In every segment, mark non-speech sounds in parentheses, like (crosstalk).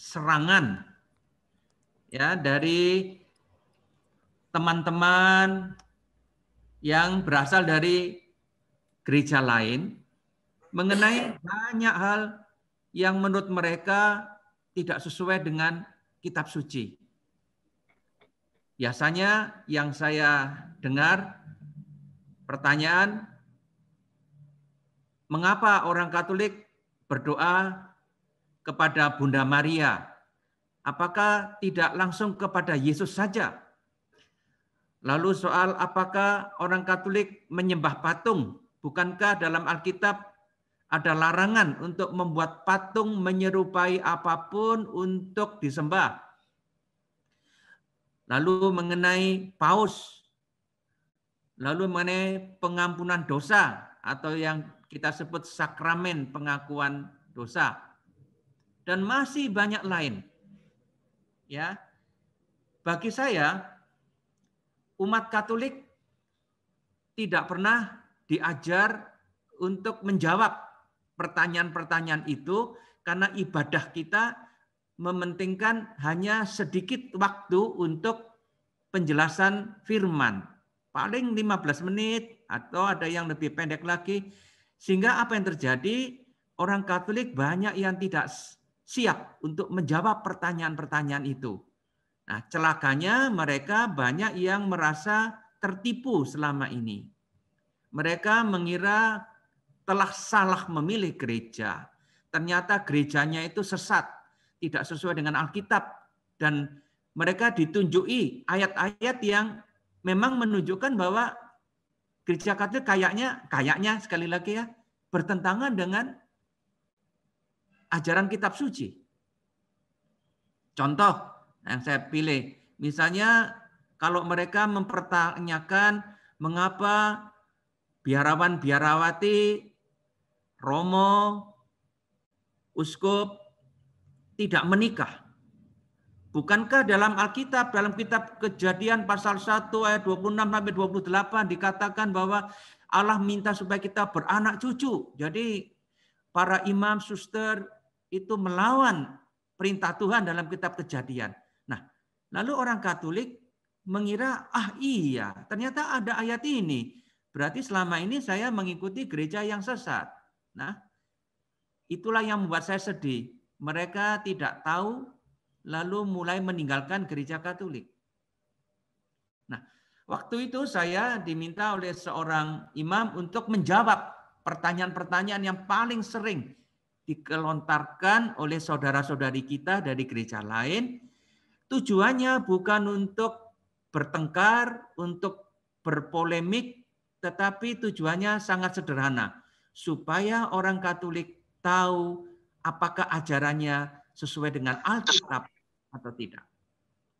serangan ya dari teman-teman yang berasal dari gereja lain mengenai banyak hal yang menurut mereka tidak sesuai dengan kitab suci. Biasanya yang saya dengar pertanyaan mengapa orang Katolik berdoa kepada Bunda Maria? Apakah tidak langsung kepada Yesus saja? Lalu soal apakah orang Katolik menyembah patung? Bukankah dalam Alkitab ada larangan untuk membuat patung menyerupai apapun untuk disembah? Lalu mengenai paus, lalu mengenai pengampunan dosa atau yang kita sebut sakramen pengakuan dosa dan masih banyak lain. Ya. Bagi saya umat Katolik tidak pernah diajar untuk menjawab pertanyaan-pertanyaan itu karena ibadah kita mementingkan hanya sedikit waktu untuk penjelasan firman. Paling 15 menit atau ada yang lebih pendek lagi. Sehingga apa yang terjadi? Orang Katolik banyak yang tidak siap untuk menjawab pertanyaan-pertanyaan itu. Nah, celakanya mereka banyak yang merasa tertipu selama ini. Mereka mengira telah salah memilih gereja. Ternyata gerejanya itu sesat, tidak sesuai dengan Alkitab dan mereka ditunjuki ayat-ayat yang memang menunjukkan bahwa gereja Katolik kayaknya kayaknya sekali lagi ya bertentangan dengan ajaran kitab suci. Contoh yang saya pilih, misalnya kalau mereka mempertanyakan mengapa biarawan biarawati Romo uskup tidak menikah. Bukankah dalam Alkitab, dalam kitab kejadian pasal 1 ayat 26 sampai 28 dikatakan bahwa Allah minta supaya kita beranak cucu. Jadi para imam, suster, itu melawan perintah Tuhan dalam kitab kejadian. Nah, lalu orang Katolik mengira, ah iya, ternyata ada ayat ini. Berarti selama ini saya mengikuti gereja yang sesat. Nah, itulah yang membuat saya sedih. Mereka tidak tahu lalu mulai meninggalkan gereja Katolik. Nah, waktu itu saya diminta oleh seorang imam untuk menjawab pertanyaan-pertanyaan yang paling sering dikelontarkan oleh saudara-saudari kita dari gereja lain. Tujuannya bukan untuk bertengkar, untuk berpolemik, tetapi tujuannya sangat sederhana. Supaya orang Katolik tahu apakah ajarannya sesuai dengan Alkitab atau tidak.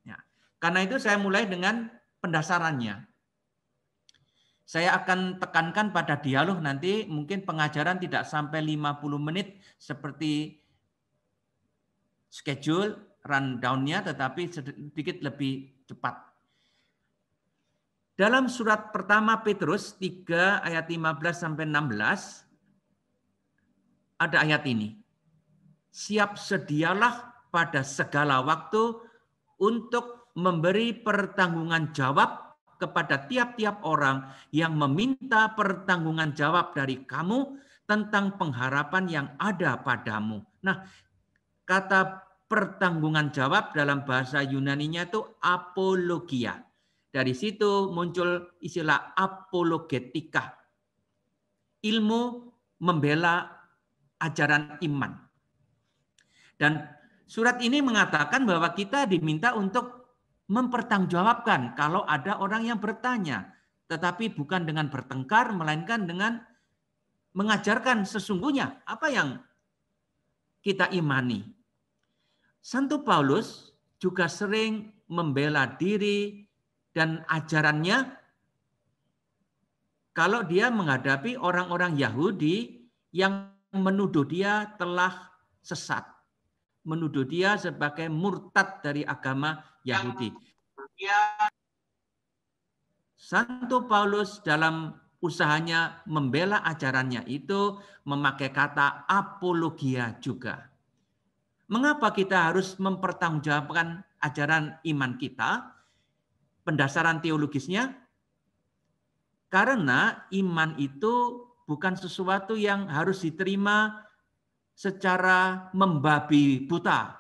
Ya. Karena itu saya mulai dengan pendasarannya saya akan tekankan pada dialog nanti mungkin pengajaran tidak sampai 50 menit seperti schedule rundown-nya tetapi sedikit lebih cepat. Dalam surat pertama Petrus 3 ayat 15 sampai 16 ada ayat ini. Siap sedialah pada segala waktu untuk memberi pertanggungan jawab kepada tiap-tiap orang yang meminta pertanggungan jawab dari kamu tentang pengharapan yang ada padamu. Nah, kata pertanggungan jawab dalam bahasa Yunani-nya itu apologia. Dari situ muncul istilah apologetika. Ilmu membela ajaran iman. Dan surat ini mengatakan bahwa kita diminta untuk mempertanggungjawabkan kalau ada orang yang bertanya, tetapi bukan dengan bertengkar, melainkan dengan mengajarkan sesungguhnya apa yang kita imani. Santo Paulus juga sering membela diri dan ajarannya kalau dia menghadapi orang-orang Yahudi yang menuduh dia telah sesat, menuduh dia sebagai murtad dari agama Yahudi. Iya. Santo Paulus dalam usahanya membela ajarannya itu memakai kata apologia juga. Mengapa kita harus mempertanggungjawabkan ajaran iman kita? Pendasaran teologisnya karena iman itu bukan sesuatu yang harus diterima secara membabi buta.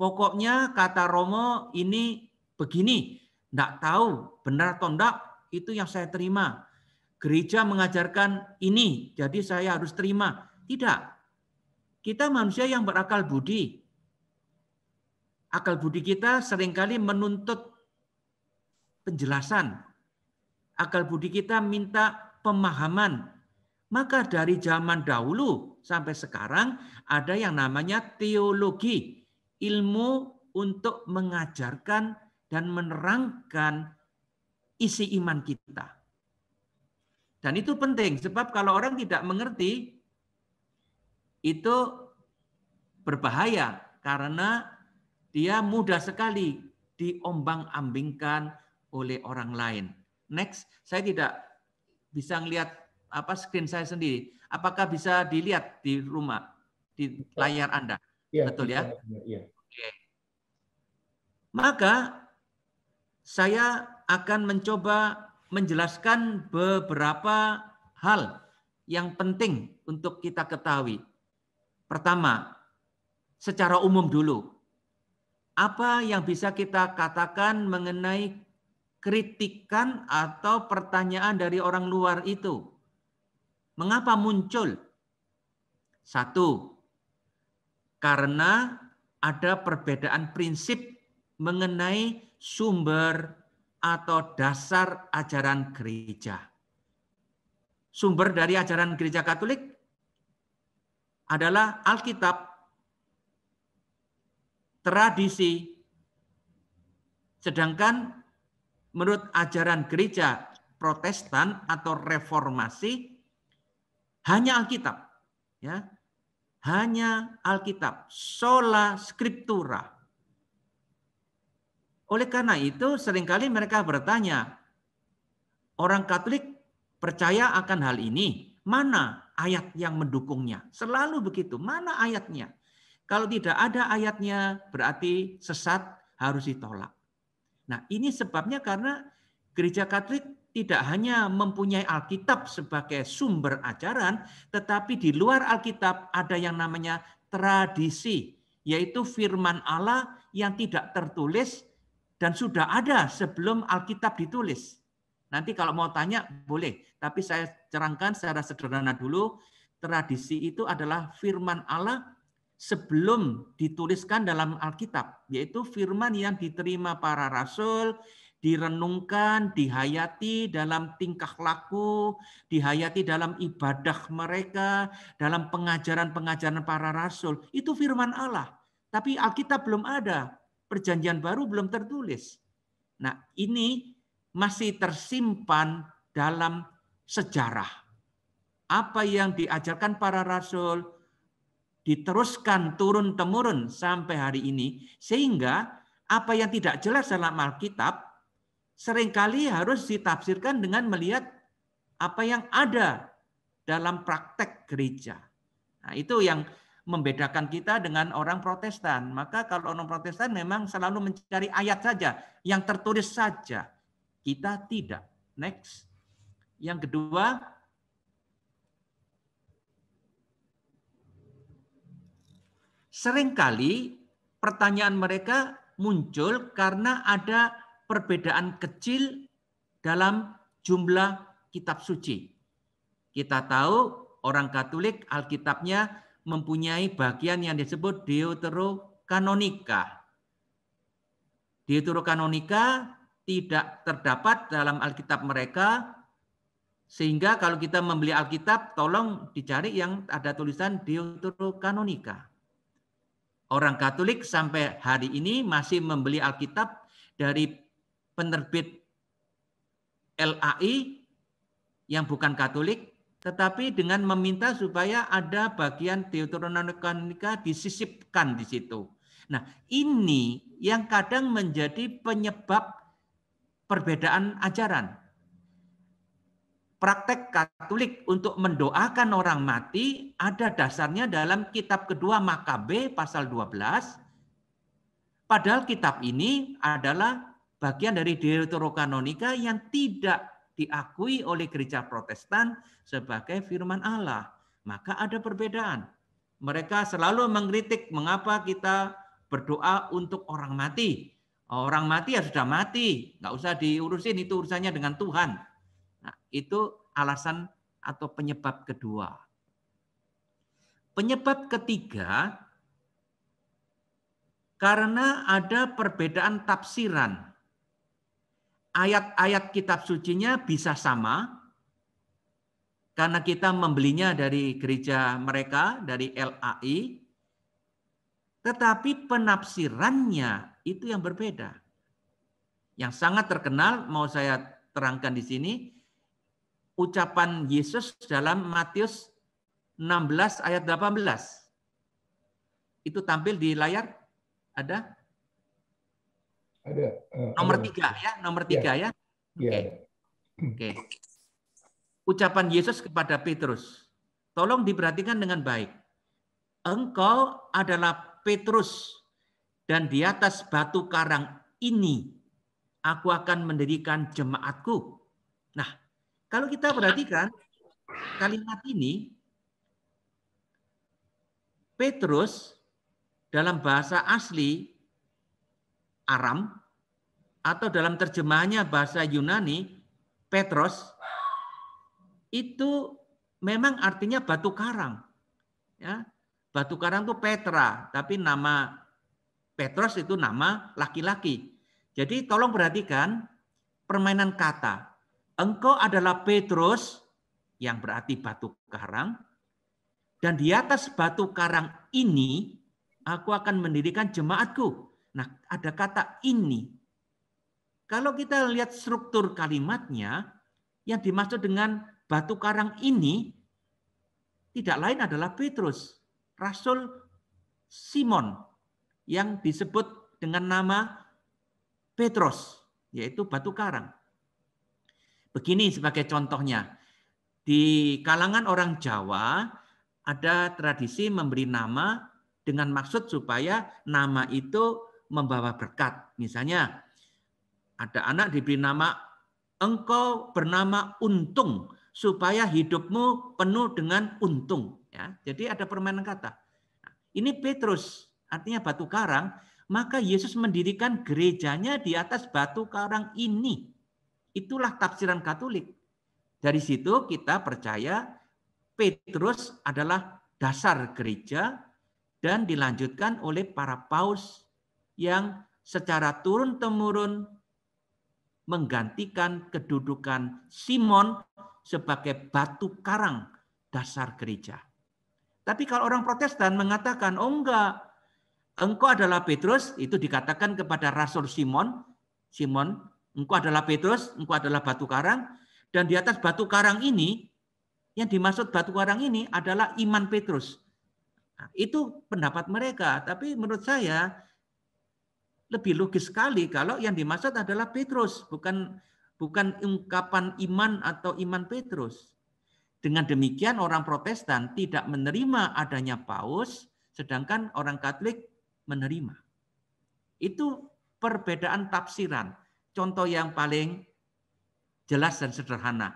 Pokoknya kata Romo ini begini, tidak tahu benar atau tidak itu yang saya terima. Gereja mengajarkan ini, jadi saya harus terima. Tidak. Kita manusia yang berakal budi. Akal budi kita seringkali menuntut penjelasan. Akal budi kita minta pemahaman, maka dari zaman dahulu sampai sekarang ada yang namanya teologi ilmu untuk mengajarkan dan menerangkan isi iman kita. Dan itu penting, sebab kalau orang tidak mengerti, itu berbahaya karena dia mudah sekali diombang-ambingkan oleh orang lain. Next, saya tidak bisa melihat apa screen saya sendiri. Apakah bisa dilihat di rumah, di layar Anda? Ya, Betul ya? ya, ya. Oke. Maka saya akan mencoba menjelaskan beberapa hal yang penting untuk kita ketahui. Pertama, secara umum dulu. Apa yang bisa kita katakan mengenai kritikan atau pertanyaan dari orang luar itu? Mengapa muncul? Satu, karena ada perbedaan prinsip mengenai sumber atau dasar ajaran gereja. Sumber dari ajaran gereja Katolik adalah Alkitab, tradisi, sedangkan menurut ajaran gereja Protestan atau Reformasi hanya Alkitab, ya hanya Alkitab, sola scriptura. Oleh karena itu seringkali mereka bertanya, orang Katolik percaya akan hal ini, mana ayat yang mendukungnya? Selalu begitu, mana ayatnya? Kalau tidak ada ayatnya berarti sesat harus ditolak. Nah ini sebabnya karena gereja Katolik tidak hanya mempunyai Alkitab sebagai sumber ajaran, tetapi di luar Alkitab ada yang namanya tradisi, yaitu firman Allah yang tidak tertulis dan sudah ada sebelum Alkitab ditulis. Nanti kalau mau tanya boleh, tapi saya cerangkan secara sederhana dulu, tradisi itu adalah firman Allah sebelum dituliskan dalam Alkitab, yaitu firman yang diterima para rasul, direnungkan, dihayati dalam tingkah laku, dihayati dalam ibadah mereka, dalam pengajaran-pengajaran para rasul. Itu firman Allah. Tapi Alkitab belum ada, perjanjian baru belum tertulis. Nah, ini masih tersimpan dalam sejarah. Apa yang diajarkan para rasul diteruskan turun-temurun sampai hari ini sehingga apa yang tidak jelas dalam Alkitab seringkali harus ditafsirkan dengan melihat apa yang ada dalam praktek gereja. Nah, itu yang membedakan kita dengan orang Protestan. Maka kalau orang Protestan memang selalu mencari ayat saja, yang tertulis saja. Kita tidak. Next. Yang kedua, seringkali pertanyaan mereka muncul karena ada perbedaan kecil dalam jumlah kitab suci. Kita tahu orang Katolik Alkitabnya mempunyai bagian yang disebut deuterokanonika. Deuterokanonika tidak terdapat dalam Alkitab mereka sehingga kalau kita membeli Alkitab tolong dicari yang ada tulisan deuterokanonika. Orang Katolik sampai hari ini masih membeli Alkitab dari penerbit LAI yang bukan Katolik, tetapi dengan meminta supaya ada bagian Deuteronomikanika disisipkan di situ. Nah, ini yang kadang menjadi penyebab perbedaan ajaran. Praktek Katolik untuk mendoakan orang mati ada dasarnya dalam kitab kedua Makabe pasal 12. Padahal kitab ini adalah bagian dari deuterokanonika yang tidak diakui oleh gereja protestan sebagai firman Allah. Maka ada perbedaan. Mereka selalu mengkritik mengapa kita berdoa untuk orang mati. Orang mati ya sudah mati, nggak usah diurusin itu urusannya dengan Tuhan. Nah, itu alasan atau penyebab kedua. Penyebab ketiga karena ada perbedaan tafsiran ayat-ayat kitab sucinya bisa sama karena kita membelinya dari gereja mereka, dari LAI, tetapi penafsirannya itu yang berbeda. Yang sangat terkenal, mau saya terangkan di sini, ucapan Yesus dalam Matius 16 ayat 18. Itu tampil di layar, ada? ada. Uh, nomor ada. Ya, iya. tiga ya, nomor tiga ya. Oke. Ya. Oke. Okay. Ucapan Yesus kepada Petrus. Tolong diperhatikan dengan baik. Engkau adalah Petrus dan di atas batu karang ini aku akan mendirikan jemaatku. Nah, kalau kita perhatikan kalimat ini Petrus dalam bahasa asli Aram atau dalam terjemahannya bahasa Yunani Petros itu memang artinya batu karang. Ya, batu karang itu Petra, tapi nama Petros itu nama laki-laki. Jadi tolong perhatikan permainan kata. Engkau adalah Petros yang berarti batu karang dan di atas batu karang ini aku akan mendirikan jemaatku. Nah, ada kata ini kalau kita lihat struktur kalimatnya, yang dimaksud dengan batu karang ini tidak lain adalah Petrus, Rasul Simon yang disebut dengan nama Petrus, yaitu batu karang. Begini sebagai contohnya, di kalangan orang Jawa ada tradisi memberi nama dengan maksud supaya nama itu membawa berkat. Misalnya ada anak diberi nama engkau bernama untung supaya hidupmu penuh dengan untung. Ya, jadi ada permainan kata. Nah, ini Petrus, artinya batu karang. Maka Yesus mendirikan gerejanya di atas batu karang ini. Itulah tafsiran Katolik. Dari situ kita percaya Petrus adalah dasar gereja dan dilanjutkan oleh para paus yang secara turun-temurun menggantikan kedudukan Simon sebagai batu karang dasar gereja. Tapi kalau orang Protestan mengatakan, "Oh enggak, engkau adalah Petrus," itu dikatakan kepada Rasul Simon, "Simon, engkau adalah Petrus, engkau adalah batu karang." Dan di atas batu karang ini, yang dimaksud batu karang ini adalah iman Petrus. Nah, itu pendapat mereka, tapi menurut saya lebih logis sekali kalau yang dimaksud adalah Petrus, bukan bukan ungkapan iman atau iman Petrus. Dengan demikian orang Protestan tidak menerima adanya Paus, sedangkan orang Katolik menerima. Itu perbedaan tafsiran. Contoh yang paling jelas dan sederhana.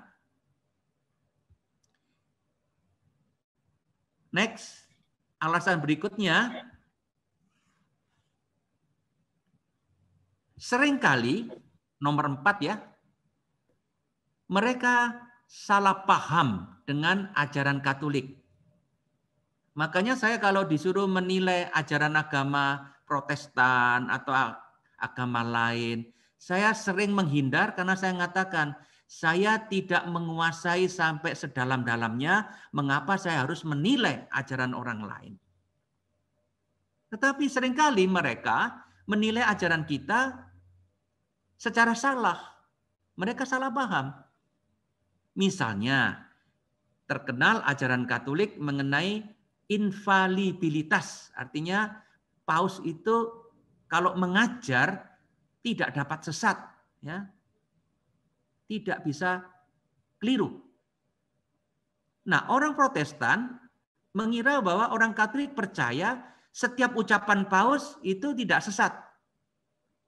Next, alasan berikutnya Seringkali nomor empat ya, mereka salah paham dengan ajaran Katolik. Makanya saya kalau disuruh menilai ajaran agama Protestan atau agama lain, saya sering menghindar karena saya mengatakan saya tidak menguasai sampai sedalam-dalamnya mengapa saya harus menilai ajaran orang lain. Tetapi seringkali mereka menilai ajaran kita secara salah. Mereka salah paham. Misalnya, terkenal ajaran Katolik mengenai invaliditas Artinya paus itu kalau mengajar tidak dapat sesat, ya. Tidak bisa keliru. Nah, orang Protestan mengira bahwa orang Katolik percaya setiap ucapan paus itu tidak sesat.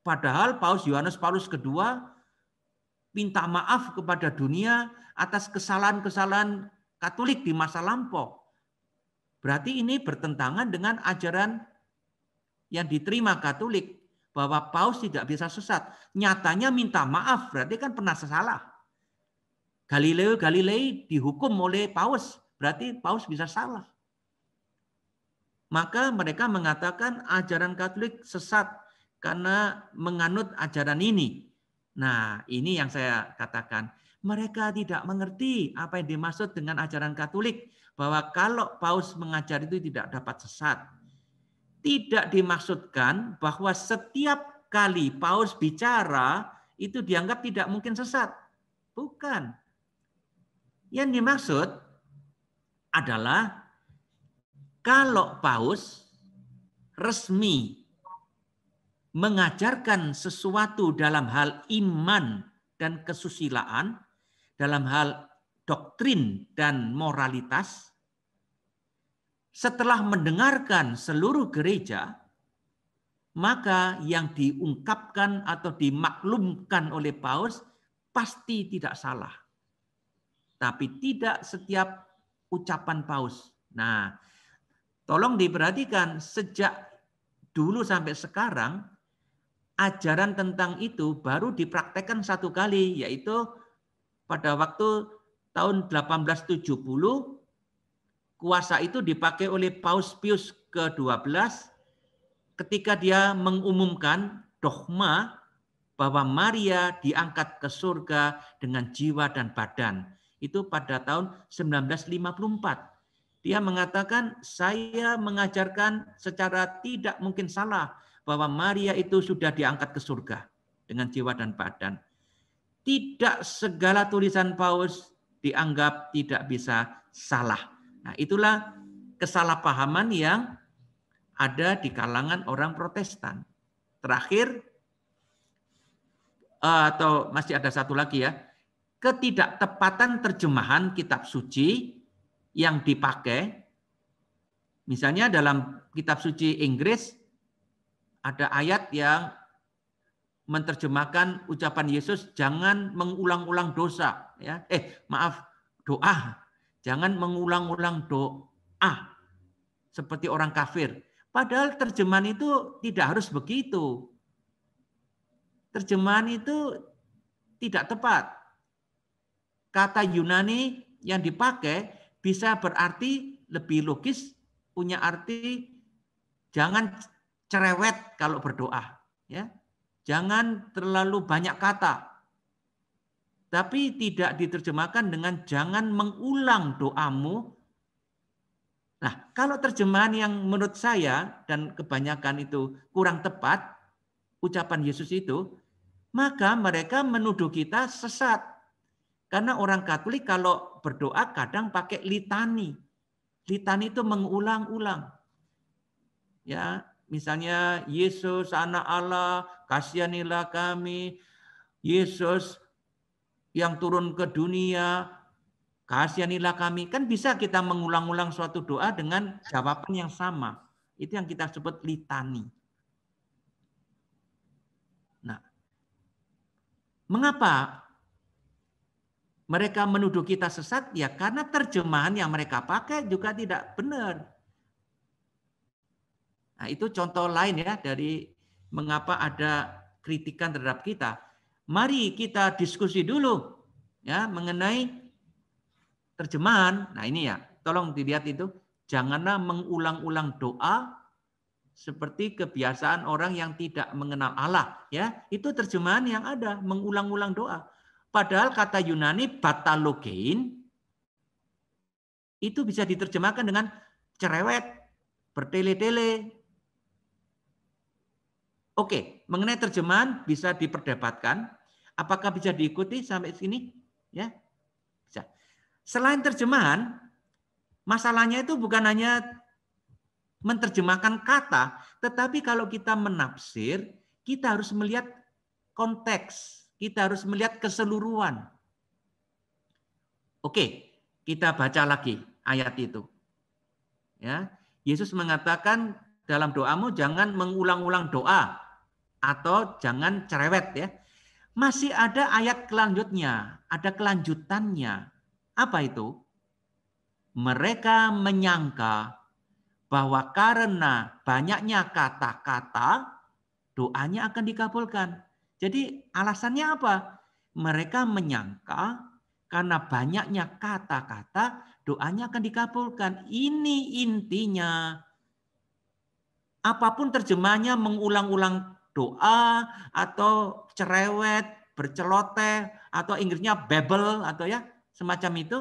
Padahal Paus Yohanes Paulus II minta maaf kepada dunia atas kesalahan-kesalahan Katolik di masa lampau. Berarti ini bertentangan dengan ajaran yang diterima Katolik bahwa Paus tidak bisa sesat. Nyatanya minta maaf, berarti kan pernah salah. Galileo Galilei dihukum oleh Paus, berarti Paus bisa salah. Maka mereka mengatakan ajaran Katolik sesat karena menganut ajaran ini. Nah, ini yang saya katakan. Mereka tidak mengerti apa yang dimaksud dengan ajaran Katolik bahwa kalau Paus mengajar itu tidak dapat sesat. Tidak dimaksudkan bahwa setiap kali Paus bicara itu dianggap tidak mungkin sesat. Bukan. Yang dimaksud adalah kalau Paus resmi mengajarkan sesuatu dalam hal iman dan kesusilaan, dalam hal doktrin dan moralitas, setelah mendengarkan seluruh gereja, maka yang diungkapkan atau dimaklumkan oleh paus pasti tidak salah. Tapi tidak setiap ucapan paus. Nah, tolong diperhatikan sejak dulu sampai sekarang ajaran tentang itu baru dipraktekkan satu kali, yaitu pada waktu tahun 1870 kuasa itu dipakai oleh Paus Pius ke-12 ketika dia mengumumkan dogma bahwa Maria diangkat ke surga dengan jiwa dan badan. Itu pada tahun 1954. Dia mengatakan, saya mengajarkan secara tidak mungkin salah bahwa Maria itu sudah diangkat ke surga dengan jiwa dan badan. Tidak segala tulisan Paus dianggap tidak bisa salah. Nah, itulah kesalahpahaman yang ada di kalangan orang Protestan. Terakhir eh, atau masih ada satu lagi ya, ketidaktepatan terjemahan kitab suci yang dipakai. Misalnya dalam kitab suci Inggris ada ayat yang menerjemahkan ucapan Yesus jangan mengulang-ulang dosa ya eh maaf doa jangan mengulang-ulang doa seperti orang kafir padahal terjemahan itu tidak harus begitu terjemahan itu tidak tepat kata Yunani yang dipakai bisa berarti lebih logis punya arti jangan cerewet kalau berdoa, ya. Jangan terlalu banyak kata. Tapi tidak diterjemahkan dengan jangan mengulang doamu. Nah, kalau terjemahan yang menurut saya dan kebanyakan itu kurang tepat ucapan Yesus itu, maka mereka menuduh kita sesat. Karena orang Katolik kalau berdoa kadang pakai litani. Litani itu mengulang-ulang. Ya, Misalnya Yesus anak Allah, kasihanilah kami. Yesus yang turun ke dunia, kasihanilah kami. Kan bisa kita mengulang-ulang suatu doa dengan jawaban yang sama. Itu yang kita sebut litani. Nah, mengapa mereka menuduh kita sesat ya karena terjemahan yang mereka pakai juga tidak benar. Nah, itu contoh lain ya dari mengapa ada kritikan terhadap kita. Mari kita diskusi dulu ya mengenai terjemahan. Nah, ini ya, tolong dilihat itu janganlah mengulang-ulang doa seperti kebiasaan orang yang tidak mengenal Allah ya. Itu terjemahan yang ada, mengulang-ulang doa. Padahal kata Yunani batalogein itu bisa diterjemahkan dengan cerewet, bertele-tele, Oke, mengenai terjemahan bisa diperdebatkan. Apakah bisa diikuti sampai sini? Ya, bisa. Selain terjemahan, masalahnya itu bukan hanya menerjemahkan kata, tetapi kalau kita menafsir, kita harus melihat konteks, kita harus melihat keseluruhan. Oke, kita baca lagi ayat itu. Ya, Yesus mengatakan dalam doamu jangan mengulang-ulang doa atau jangan cerewet ya. Masih ada ayat kelanjutnya, ada kelanjutannya. Apa itu? Mereka menyangka bahwa karena banyaknya kata-kata, doanya akan dikabulkan. Jadi alasannya apa? Mereka menyangka karena banyaknya kata-kata, doanya akan dikabulkan. Ini intinya. Apapun terjemahnya mengulang-ulang doa atau cerewet, berceloteh atau Inggrisnya babble atau ya semacam itu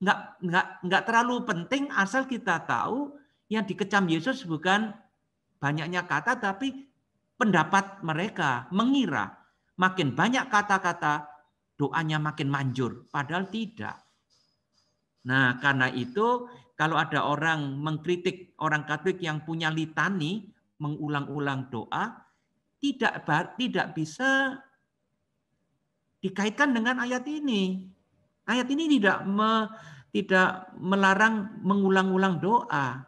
nggak nggak nggak terlalu penting asal kita tahu yang dikecam Yesus bukan banyaknya kata tapi pendapat mereka mengira makin banyak kata-kata doanya makin manjur padahal tidak. Nah, karena itu kalau ada orang mengkritik orang Katolik yang punya litani mengulang-ulang doa, tidak tidak bisa dikaitkan dengan ayat ini. Ayat ini tidak me, tidak melarang mengulang-ulang doa.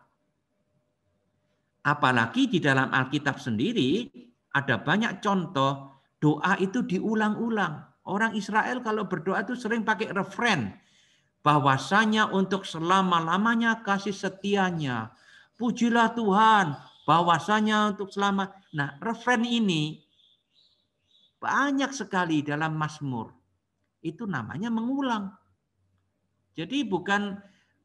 Apalagi di dalam Alkitab sendiri ada banyak contoh doa itu diulang-ulang. Orang Israel kalau berdoa itu sering pakai refrain bahwasanya untuk selama-lamanya kasih setianya. Pujilah Tuhan, bahwasanya untuk selama Nah, refren ini banyak sekali dalam Mazmur. Itu namanya mengulang. Jadi bukan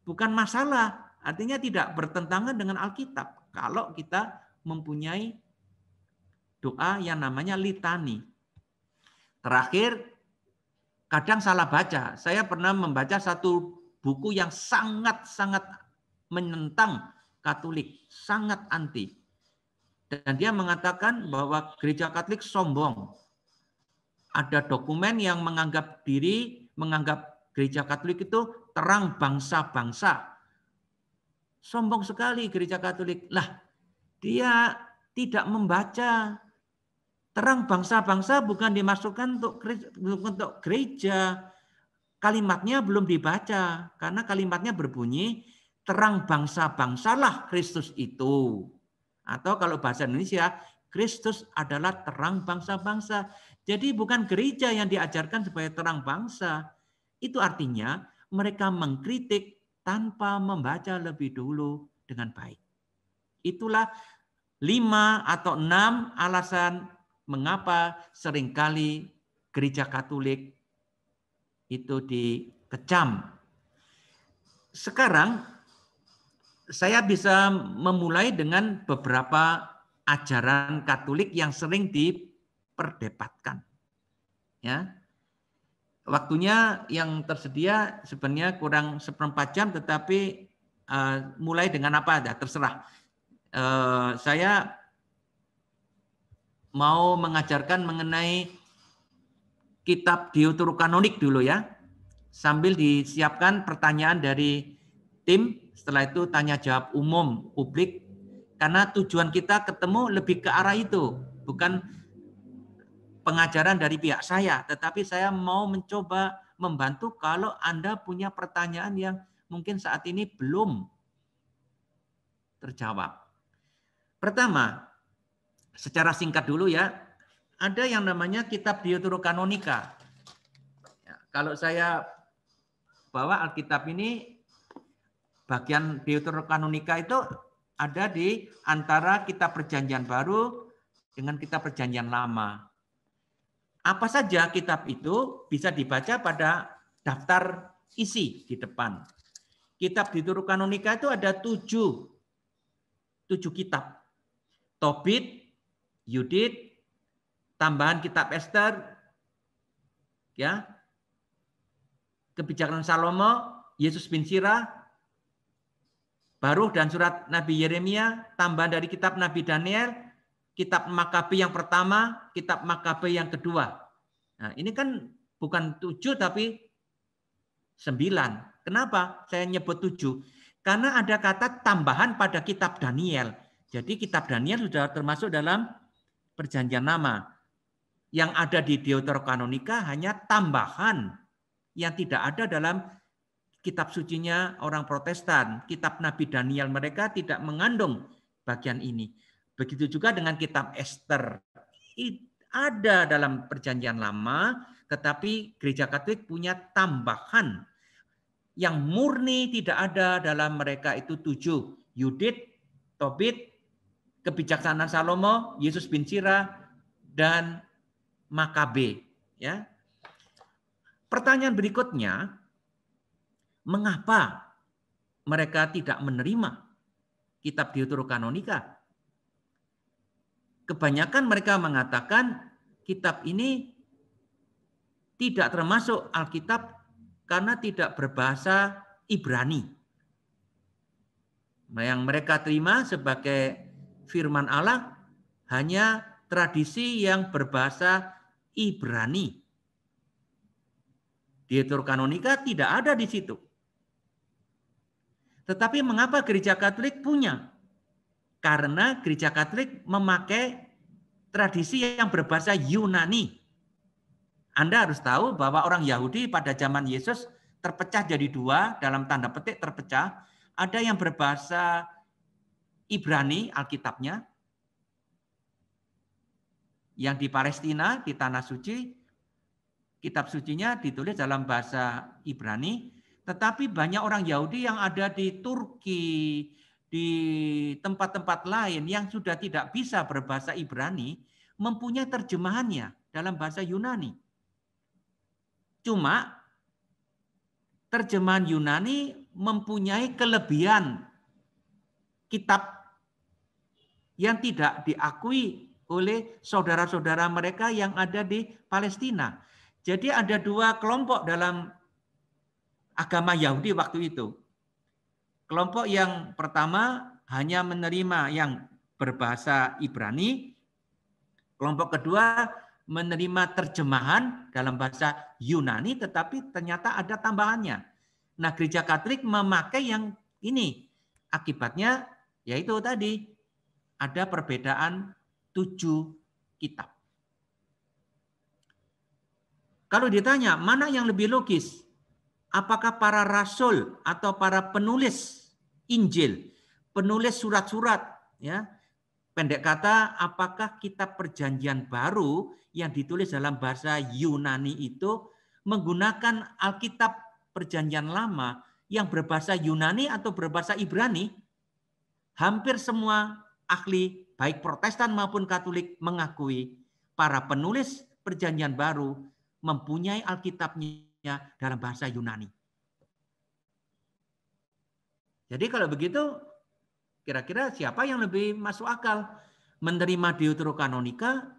bukan masalah, artinya tidak bertentangan dengan Alkitab kalau kita mempunyai doa yang namanya litani. Terakhir, kadang salah baca. Saya pernah membaca satu buku yang sangat-sangat menentang Katolik, sangat anti. Dan dia mengatakan bahwa gereja Katolik sombong. Ada dokumen yang menganggap diri, menganggap gereja Katolik itu terang bangsa-bangsa. Sombong sekali gereja Katolik. Lah, dia tidak membaca terang bangsa-bangsa bukan dimasukkan untuk gereja, untuk gereja. Kalimatnya belum dibaca karena kalimatnya berbunyi terang bangsa-bangsalah Kristus itu. Atau kalau bahasa Indonesia, Kristus adalah terang bangsa-bangsa. Jadi bukan gereja yang diajarkan sebagai terang bangsa. Itu artinya mereka mengkritik tanpa membaca lebih dulu dengan baik. Itulah lima atau enam alasan mengapa seringkali gereja katolik itu dikecam. Sekarang saya bisa memulai dengan beberapa ajaran Katolik yang sering diperdebatkan. Ya. Waktunya yang tersedia sebenarnya kurang seperempat jam, tetapi uh, mulai dengan apa ada terserah. Uh, saya mau mengajarkan mengenai kitab Deuterokanonik dulu ya, sambil disiapkan pertanyaan dari tim setelah itu tanya jawab umum publik karena tujuan kita ketemu lebih ke arah itu, bukan pengajaran dari pihak saya, tetapi saya mau mencoba membantu kalau Anda punya pertanyaan yang mungkin saat ini belum terjawab. Pertama, secara singkat dulu ya, ada yang namanya kitab Deuterokanonika. Ya, kalau saya bawa Alkitab ini bagian Deuterokanonika itu ada di antara kitab perjanjian baru dengan kitab perjanjian lama. Apa saja kitab itu bisa dibaca pada daftar isi di depan. Kitab Deuterokanonika itu ada tujuh, tujuh kitab. Tobit, Yudit, tambahan kitab Esther, ya, kebijakan Salomo, Yesus bin Sirah, Baruh dan surat Nabi Yeremia, tambahan dari kitab Nabi Daniel, kitab Makabe yang pertama, kitab Makabe yang kedua. Nah, ini kan bukan tujuh tapi sembilan. Kenapa saya nyebut tujuh? Karena ada kata tambahan pada kitab Daniel. Jadi kitab Daniel sudah termasuk dalam perjanjian nama Yang ada di Deuterokanonika hanya tambahan yang tidak ada dalam kitab sucinya orang Protestan, kitab Nabi Daniel mereka tidak mengandung bagian ini. Begitu juga dengan kitab Esther. Ada dalam perjanjian lama, tetapi gereja Katolik punya tambahan yang murni tidak ada dalam mereka itu tujuh. Yudit, Tobit, kebijaksanaan Salomo, Yesus bin Sira, dan Makabe. Ya. Pertanyaan berikutnya, mengapa mereka tidak menerima kitab Deuterokanonika. Kebanyakan mereka mengatakan kitab ini tidak termasuk Alkitab karena tidak berbahasa Ibrani. yang mereka terima sebagai firman Allah hanya tradisi yang berbahasa Ibrani. Dietur kanonika tidak ada di situ. Tetapi mengapa gereja Katolik punya? Karena gereja Katolik memakai tradisi yang berbahasa Yunani. Anda harus tahu bahwa orang Yahudi pada zaman Yesus terpecah jadi dua dalam tanda petik terpecah. Ada yang berbahasa Ibrani Alkitabnya yang di Palestina di tanah suci kitab sucinya ditulis dalam bahasa Ibrani tetapi banyak orang Yahudi yang ada di Turki, di tempat-tempat lain yang sudah tidak bisa berbahasa Ibrani, mempunyai terjemahannya dalam bahasa Yunani. Cuma terjemahan Yunani mempunyai kelebihan kitab yang tidak diakui oleh saudara-saudara mereka yang ada di Palestina. Jadi ada dua kelompok dalam agama Yahudi waktu itu. Kelompok yang pertama hanya menerima yang berbahasa Ibrani, kelompok kedua menerima terjemahan dalam bahasa Yunani tetapi ternyata ada tambahannya. Nah, gereja Katolik memakai yang ini. Akibatnya yaitu tadi ada perbedaan tujuh kitab. Kalau ditanya mana yang lebih logis, apakah para rasul atau para penulis Injil, penulis surat-surat, ya. Pendek kata, apakah kitab perjanjian baru yang ditulis dalam bahasa Yunani itu menggunakan Alkitab perjanjian lama yang berbahasa Yunani atau berbahasa Ibrani? Hampir semua ahli baik Protestan maupun Katolik mengakui para penulis perjanjian baru mempunyai Alkitabnya ya dalam bahasa Yunani. Jadi kalau begitu kira-kira siapa yang lebih masuk akal menerima deuterokanonika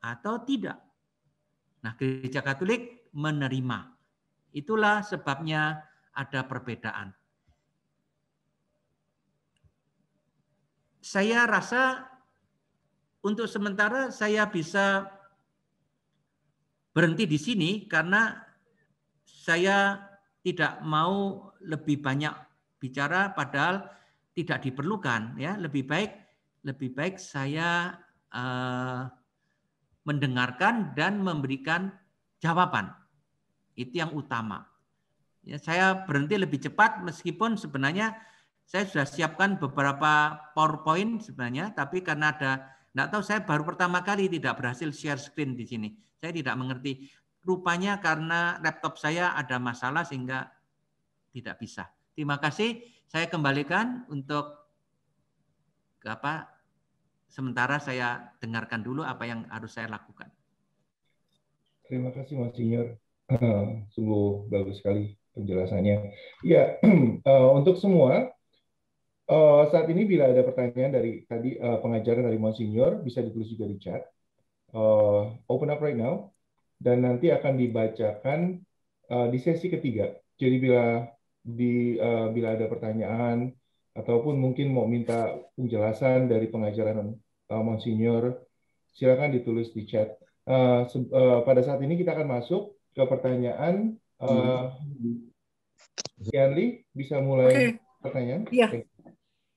atau tidak? Nah, gereja Katolik menerima. Itulah sebabnya ada perbedaan. Saya rasa untuk sementara saya bisa berhenti di sini karena saya tidak mau lebih banyak bicara padahal tidak diperlukan ya lebih baik lebih baik saya eh, mendengarkan dan memberikan jawaban itu yang utama ya saya berhenti lebih cepat meskipun sebenarnya saya sudah siapkan beberapa powerpoint sebenarnya tapi karena ada tidak tahu saya baru pertama kali tidak berhasil share screen di sini saya tidak mengerti rupanya karena laptop saya ada masalah sehingga tidak bisa. Terima kasih. Saya kembalikan untuk apa? Sementara saya dengarkan dulu apa yang harus saya lakukan. Terima kasih Mas Senior. Uh, sungguh bagus sekali penjelasannya. Ya, uh, (clears throat) untuk semua uh, saat ini bila ada pertanyaan dari tadi uh, pengajaran dari Monsignor bisa ditulis juga di chat. Uh, open up right now dan nanti akan dibacakan uh, di sesi ketiga. Jadi bila di uh, bila ada pertanyaan ataupun mungkin mau minta penjelasan dari pengajaran uh, Monsignor, silakan ditulis di chat. Uh, uh, pada saat ini kita akan masuk ke pertanyaan. Uh, bisa mulai okay. pertanyaan? Iya. Okay.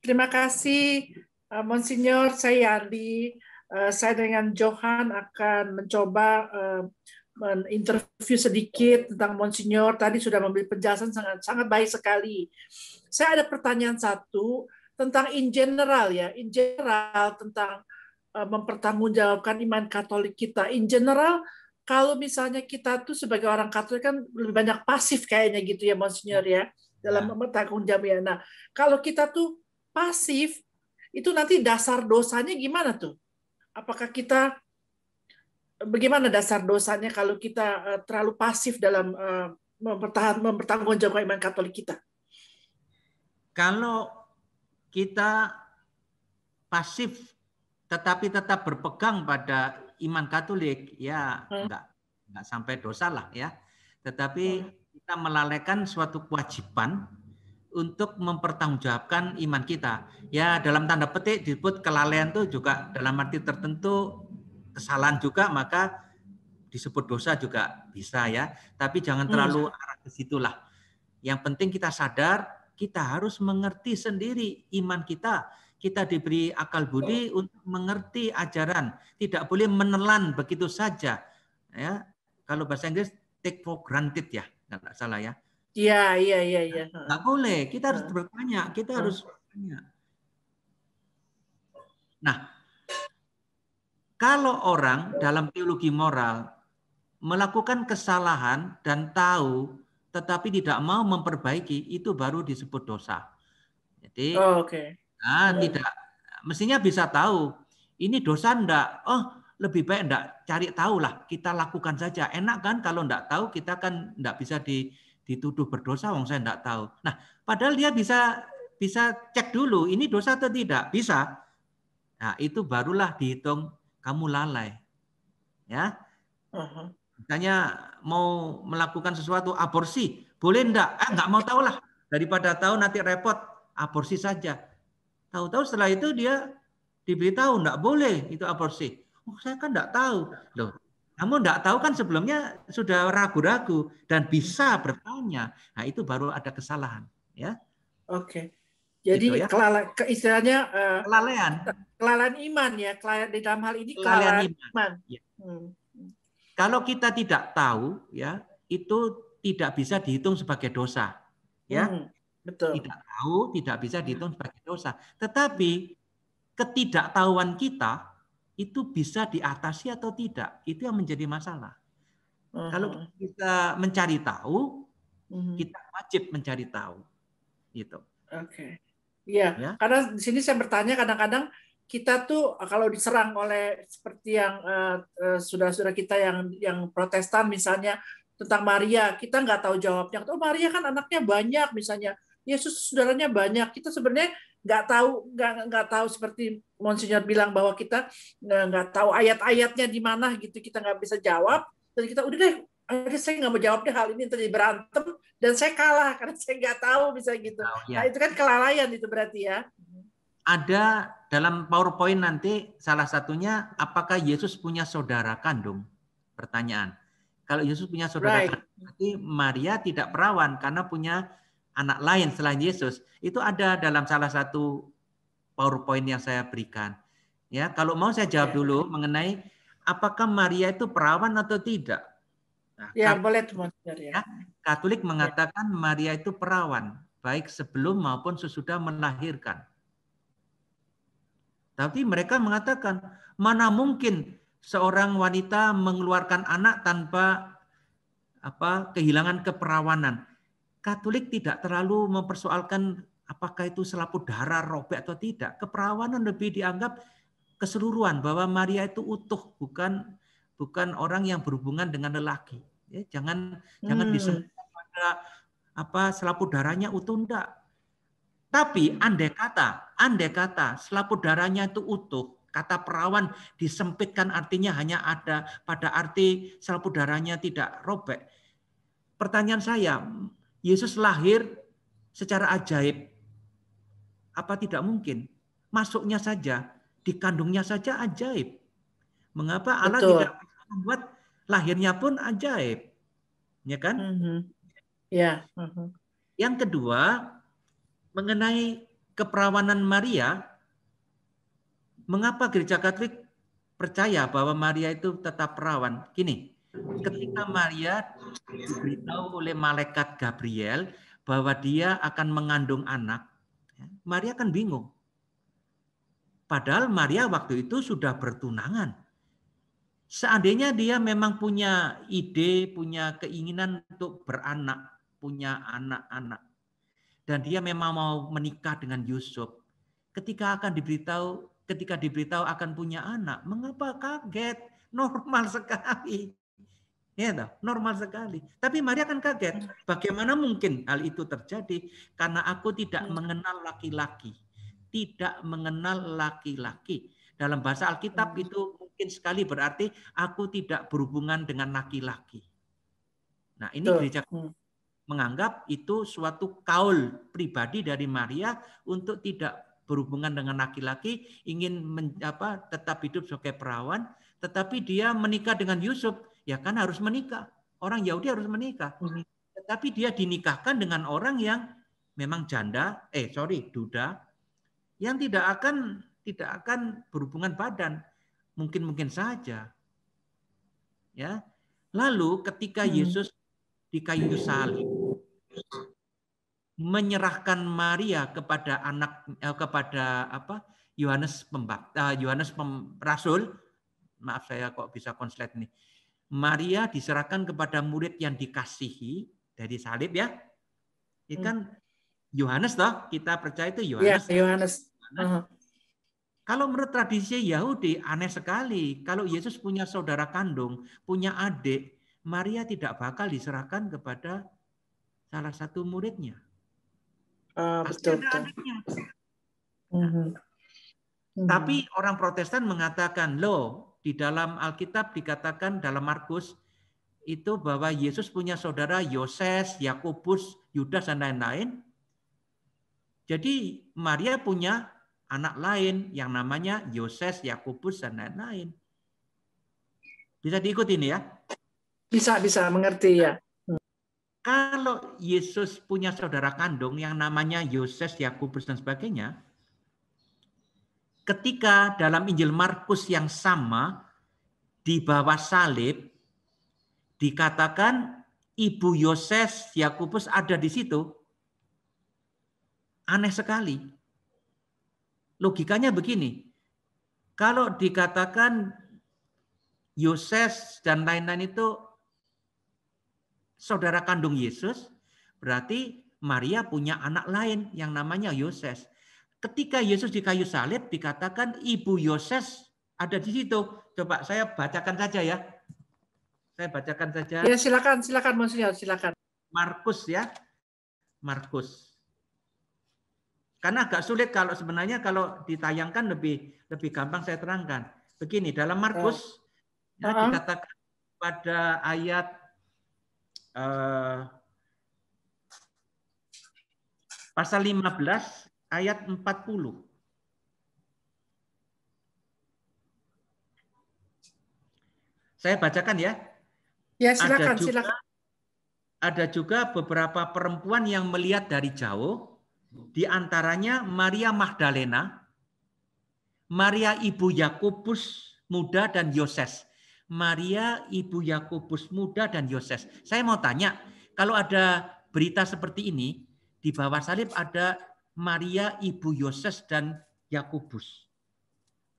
Terima kasih, uh, Monsignor, Saya Yandi. Eh, saya dengan Johan akan mencoba uh, sedikit tentang Monsignor. Tadi sudah memberi penjelasan sangat sangat baik sekali. Saya ada pertanyaan satu tentang in general ya, in general tentang eh, mempertanggungjawabkan iman Katolik kita. In general, kalau misalnya kita tuh sebagai orang Katolik kan lebih banyak pasif kayaknya gitu ya Monsignor ya dalam ya. mempertanggungjawabnya. Nah, kalau kita tuh pasif itu nanti dasar dosanya gimana tuh? apakah kita bagaimana dasar dosanya kalau kita eh, terlalu pasif dalam eh, mempertanggungjawabkan iman Katolik kita? Kalau kita pasif tetapi tetap berpegang pada iman Katolik, ya hmm. enggak enggak sampai dosa lah ya. Tetapi hmm. kita melalaikan suatu kewajiban untuk mempertanggungjawabkan iman kita. Ya, dalam tanda petik disebut kelalaian itu juga dalam arti tertentu kesalahan juga maka disebut dosa juga bisa ya. Tapi jangan hmm. terlalu hmm. arah ke situlah. Yang penting kita sadar kita harus mengerti sendiri iman kita. Kita diberi akal budi untuk mengerti ajaran, tidak boleh menelan begitu saja. Ya, kalau bahasa Inggris take for granted ya, nggak salah ya Iya, iya, iya, iya. Enggak boleh. Kita harus bertanya, kita harus bertanya. Nah, kalau orang dalam teologi moral melakukan kesalahan dan tahu tetapi tidak mau memperbaiki itu baru disebut dosa. Jadi oh, okay. nah, yeah. tidak mestinya bisa tahu ini dosa enggak? Oh, lebih baik enggak cari tahu lah, kita lakukan saja. Enak kan kalau enggak tahu kita kan enggak bisa di dituduh berdosa wong saya tidak tahu. Nah, padahal dia bisa bisa cek dulu ini dosa atau tidak. Bisa. Nah, itu barulah dihitung kamu lalai. Ya. Uh-huh. Misalnya mau melakukan sesuatu aborsi, boleh enggak? Ah, enggak mau tahu lah. Daripada tahu nanti repot, aborsi saja. Tahu-tahu setelah itu dia diberitahu enggak boleh itu aborsi. Oh, saya kan enggak tahu. Loh, kamu tidak tahu kan sebelumnya sudah ragu-ragu dan bisa bertanya. Nah itu baru ada kesalahan, ya. Oke. Jadi gitu, ya. kelala, ke istilahnya uh, kelalaian. Kelalaian iman ya. Kelalaian di dalam hal ini kelalaian, kelalaian iman. iman. Ya. Hmm. Kalau kita tidak tahu, ya itu tidak bisa dihitung sebagai dosa, ya. Hmm. Betul. Tidak tahu, tidak bisa dihitung hmm. sebagai dosa. Tetapi ketidaktahuan kita itu bisa diatasi atau tidak itu yang menjadi masalah. Uh-huh. Kalau kita mencari tahu, uh-huh. kita wajib mencari tahu, gitu. Oke, okay. iya. Ya? Karena di sini saya bertanya kadang-kadang kita tuh kalau diserang oleh seperti yang uh, uh, kita yang yang Protestan misalnya tentang Maria, kita nggak tahu jawabnya. Oh Maria kan anaknya banyak misalnya, Yesus saudaranya banyak. Kita sebenarnya nggak tahu nggak nggak tahu seperti Monsinyur bilang bahwa kita nggak tahu ayat-ayatnya di mana gitu kita nggak bisa jawab dan kita udah deh akhirnya saya nggak mau jawab deh hal ini terjadi berantem dan saya kalah (laughs) karena saya nggak tahu bisa gitu oh, ya. nah, itu kan kelalaian itu berarti ya ada dalam PowerPoint nanti salah satunya apakah Yesus punya saudara kandung pertanyaan kalau Yesus punya saudara right. kandung berarti Maria tidak perawan karena punya anak lain selain Yesus itu ada dalam salah satu PowerPoint yang saya berikan. Ya, kalau mau saya jawab ya. dulu mengenai apakah Maria itu perawan atau tidak. Nah, ya, Katolik, boleh teman ya. ya. Katolik mengatakan ya. Maria itu perawan, baik sebelum maupun sesudah melahirkan. Tapi mereka mengatakan, mana mungkin seorang wanita mengeluarkan anak tanpa apa kehilangan keperawanan. Katolik tidak terlalu mempersoalkan apakah itu selaput darah robek atau tidak. Keperawanan lebih dianggap keseluruhan bahwa Maria itu utuh bukan bukan orang yang berhubungan dengan lelaki. Ya, jangan hmm. jangan disebut pada apa selaput darahnya utuh enggak. Tapi andai kata, andai kata selaput darahnya itu utuh, kata perawan disempitkan artinya hanya ada pada arti selaput darahnya tidak robek. Pertanyaan saya, Yesus lahir secara ajaib. Apa tidak mungkin? Masuknya saja, dikandungnya saja ajaib. Mengapa Allah Betul. tidak membuat lahirnya pun ajaib? Ya kan? Mm -hmm. Ya. Yeah. Mm -hmm. Yang kedua, mengenai keperawanan Maria, mengapa gereja Katolik percaya bahwa Maria itu tetap perawan? Gini, ketika Maria diberitahu oleh malaikat Gabriel bahwa dia akan mengandung anak, ya, Maria kan bingung. Padahal Maria waktu itu sudah bertunangan. Seandainya dia memang punya ide, punya keinginan untuk beranak, punya anak-anak, dan dia memang mau menikah dengan Yusuf, ketika akan diberitahu, ketika diberitahu akan punya anak, mengapa kaget? Normal (laughs) sekali. Ya, normal sekali. Tapi Maria akan kaget. Hmm. Bagaimana mungkin hal itu terjadi? Karena aku tidak hmm. mengenal laki-laki. Tidak mengenal laki-laki. Dalam bahasa Alkitab hmm. itu mungkin sekali berarti aku tidak berhubungan dengan laki-laki. Nah, ini gereja menganggap itu suatu kaul pribadi dari Maria untuk tidak berhubungan dengan laki-laki, ingin men, apa, tetap hidup sebagai perawan, tetapi dia menikah dengan Yusuf ya kan harus menikah. Orang Yahudi harus menikah. Hmm. Tetapi dia dinikahkan dengan orang yang memang janda, eh sorry, duda, yang tidak akan tidak akan berhubungan badan, mungkin mungkin saja. Ya, lalu ketika hmm. Yesus di kayu salib menyerahkan Maria kepada anak eh, kepada apa Yohanes Pembaptis eh, Yohanes rasul maaf saya kok bisa konslet nih Maria diserahkan kepada murid yang dikasihi dari salib ya. Itu iya kan hmm. Yohanes toh, kita percaya itu ya, Yohanes. Kalau menurut tradisi Yahudi aneh sekali. Kalau Yesus punya saudara kandung, punya adik, Maria tidak bakal diserahkan kepada salah satu muridnya. Uh, betul, betul. Nah, mm-hmm. Tapi orang Protestan mengatakan, loh, di dalam Alkitab dikatakan dalam Markus itu bahwa Yesus punya saudara Yoses, Yakobus, Yudas dan lain-lain. Jadi Maria punya anak lain yang namanya Yoses, Yakobus dan lain-lain. Bisa diikuti ini ya? Bisa, bisa mengerti ya. Hmm. Kalau Yesus punya saudara kandung yang namanya Yoses, Yakobus dan sebagainya, ketika dalam Injil Markus yang sama di bawah salib dikatakan ibu Yoses Yakobus ada di situ. Aneh sekali. Logikanya begini. Kalau dikatakan Yoses dan lain-lain itu saudara kandung Yesus, berarti Maria punya anak lain yang namanya Yoses ketika Yesus di kayu salib dikatakan Ibu Yoses ada di situ. Coba saya bacakan saja ya. Saya bacakan saja. Ya silakan, silakan Mas silakan. Markus ya. Markus. Karena agak sulit kalau sebenarnya kalau ditayangkan lebih lebih gampang saya terangkan. Begini, dalam Markus uh, ya, uh, dikatakan pada ayat uh, pasal 15 ayat 40. Saya bacakan ya. Ya, silakan, ada juga, silakan. Ada juga beberapa perempuan yang melihat dari jauh, di antaranya Maria Magdalena, Maria ibu Yakobus muda dan Yoses. Maria ibu Yakobus muda dan Yoses. Saya mau tanya, kalau ada berita seperti ini, di bawah salib ada Maria ibu Yoses dan Yakobus.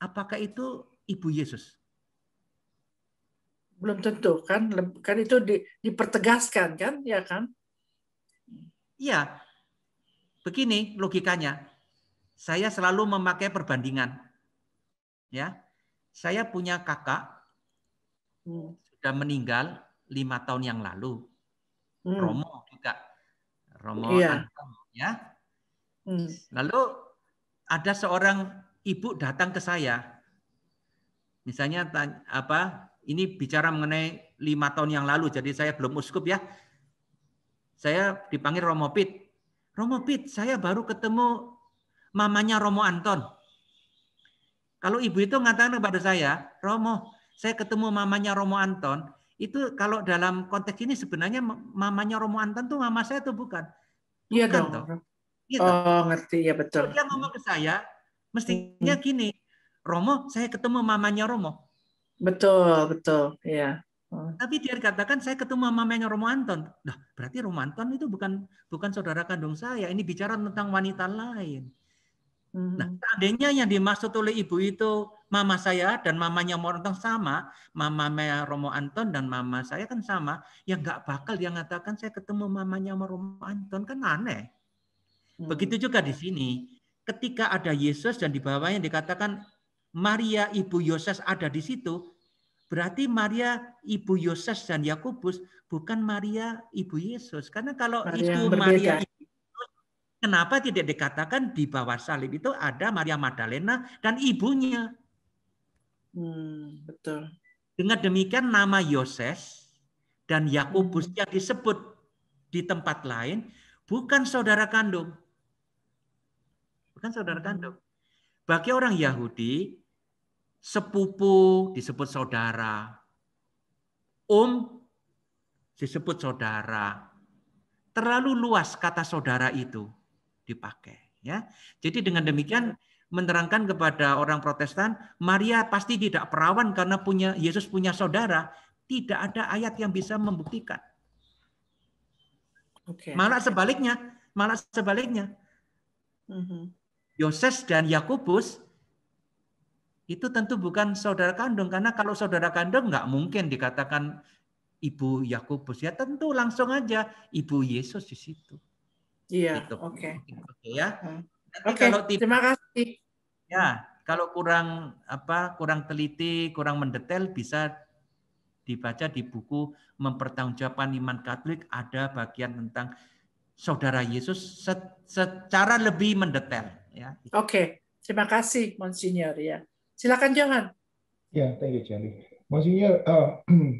Apakah itu ibu Yesus? Belum tentu kan, kan itu di, dipertegaskan kan, ya kan? Iya. Begini logikanya. Saya selalu memakai perbandingan. Ya. Saya punya kakak hmm. sudah meninggal lima tahun yang lalu. Hmm. Romo juga. Romo iya. Anton, ya Hmm. Lalu ada seorang ibu datang ke saya, misalnya apa? Ini bicara mengenai lima tahun yang lalu, jadi saya belum uskup ya. Saya dipanggil Romo Pit. Romo Pit, saya baru ketemu mamanya Romo Anton. Kalau ibu itu mengatakan kepada saya, Romo, saya ketemu mamanya Romo Anton, itu kalau dalam konteks ini sebenarnya mamanya Romo Anton tuh mama saya tuh bukan. Iya dong. Toh. Gitu. Oh ngerti ya betul. Dia ngomong ke saya, mestinya hmm. gini, Romo, saya ketemu mamanya Romo. Betul betul, ya. Tapi dia katakan saya ketemu mamanya Romo Anton. Nah, berarti Romo Anton itu bukan bukan saudara kandung saya. Ini bicara tentang wanita lain. Hmm. Nah, seandainya yang dimaksud oleh ibu itu mama saya dan mamanya Romo Anton sama, Mia Romo Anton dan mama saya kan sama, ya nggak bakal dia ngatakan saya ketemu mamanya Romo Anton kan aneh. Begitu hmm. juga di sini, ketika ada Yesus dan di bawahnya dikatakan Maria ibu Yoses ada di situ, berarti Maria ibu Yoses dan Yakobus bukan Maria ibu Yesus. Karena kalau Maria itu Maria ibu kenapa tidak dikatakan di bawah salib itu ada Maria Magdalena dan ibunya? Hmm, betul. Dengan demikian nama Yoses dan Yakobus hmm. yang disebut di tempat lain bukan saudara kandung, Bukan saudara hmm. kandung. Bagi orang Yahudi, sepupu disebut saudara, om um disebut saudara. Terlalu luas kata saudara itu dipakai. Ya, jadi dengan demikian menerangkan kepada orang Protestan, Maria pasti tidak perawan karena punya Yesus punya saudara. Tidak ada ayat yang bisa membuktikan. Okay. Malah sebaliknya, malah sebaliknya. Mm -hmm. Yoses dan Yakobus itu tentu bukan saudara kandung karena kalau saudara kandung nggak mungkin dikatakan ibu Yakobus ya tentu langsung aja ibu Yesus di situ. Iya. Gitu. Oke. Oke ya. Hmm. Oke. Okay. Terima kasih. Ya, kalau kurang apa kurang teliti, kurang mendetail bisa dibaca di buku mempertanggungjawabkan iman Katolik ada bagian tentang saudara Yesus secara lebih mendetail. Ya. Oke, okay. terima kasih Monsinyur ya. Silakan Johan. Ya, yeah, thank you Candi. Monsignor, uh, (clears throat)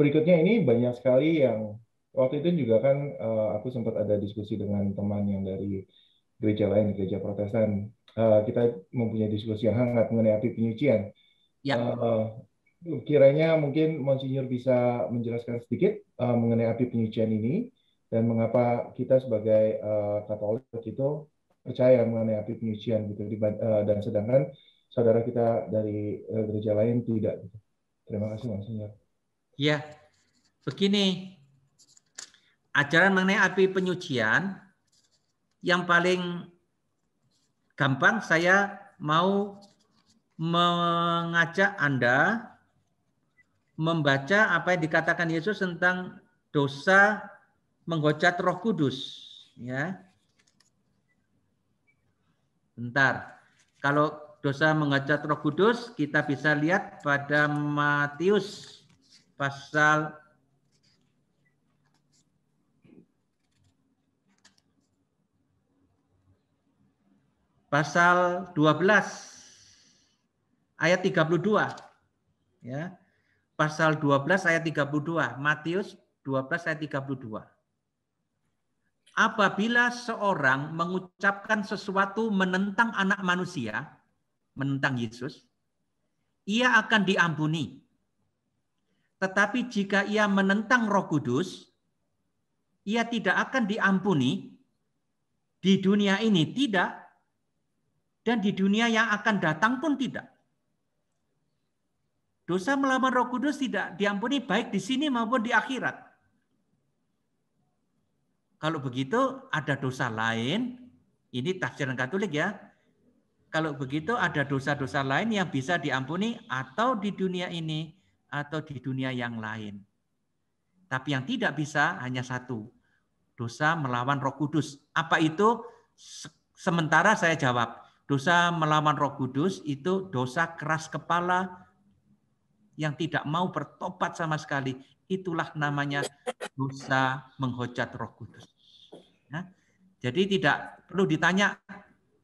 berikutnya ini banyak sekali yang waktu itu juga kan uh, aku sempat ada diskusi dengan teman yang dari gereja lain, gereja Protestan. Uh, kita mempunyai diskusi yang hangat mengenai api penyucian. Ya. Uh, kiranya mungkin Monsinyur bisa menjelaskan sedikit uh, mengenai api penyucian ini dan mengapa kita sebagai uh, Katolik itu percaya mengenai api penyucian gitu eh, dan sedangkan saudara kita dari eh, gereja lain tidak. Gitu. Terima kasih mas Monsinyur. Ya, begini ajaran mengenai api penyucian yang paling gampang saya mau mengajak Anda membaca apa yang dikatakan Yesus tentang dosa menggocat Roh Kudus ya. Bentar. Kalau dosa menghajat Roh Kudus, kita bisa lihat pada Matius pasal pasal 12 ayat 32. Ya. Pasal 12 ayat 32, Matius 12 ayat 32 apabila seorang mengucapkan sesuatu menentang anak manusia, menentang Yesus, ia akan diampuni. Tetapi jika ia menentang Roh Kudus, ia tidak akan diampuni di dunia ini, tidak, dan di dunia yang akan datang pun tidak. Dosa melawan Roh Kudus tidak diampuni baik di sini maupun di akhirat. Kalau begitu ada dosa lain, ini tafsiran Katolik ya. Kalau begitu ada dosa-dosa lain yang bisa diampuni atau di dunia ini atau di dunia yang lain. Tapi yang tidak bisa hanya satu. Dosa melawan Roh Kudus. Apa itu? Sementara saya jawab, dosa melawan Roh Kudus itu dosa keras kepala yang tidak mau bertobat sama sekali. Itulah namanya dosa menghujat Roh Kudus. Ya. Jadi tidak perlu ditanya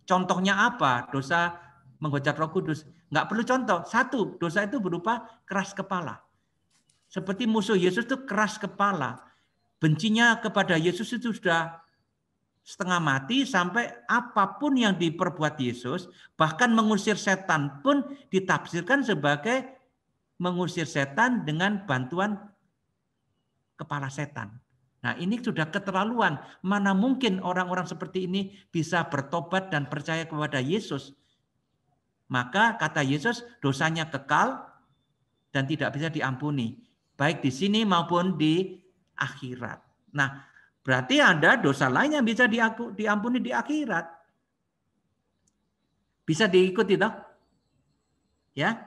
contohnya apa dosa menghujat Roh Kudus. Enggak perlu contoh. Satu, dosa itu berupa keras kepala. Seperti musuh Yesus itu keras kepala. Bencinya kepada Yesus itu sudah setengah mati sampai apapun yang diperbuat Yesus, bahkan mengusir setan pun ditafsirkan sebagai mengusir setan dengan bantuan kepala setan. Nah, ini sudah keterlaluan. Mana mungkin orang-orang seperti ini bisa bertobat dan percaya kepada Yesus? Maka kata Yesus, dosanya kekal dan tidak bisa diampuni, baik di sini maupun di akhirat. Nah, berarti ada dosa lain yang bisa diampuni di akhirat. Bisa diikuti toh? Ya.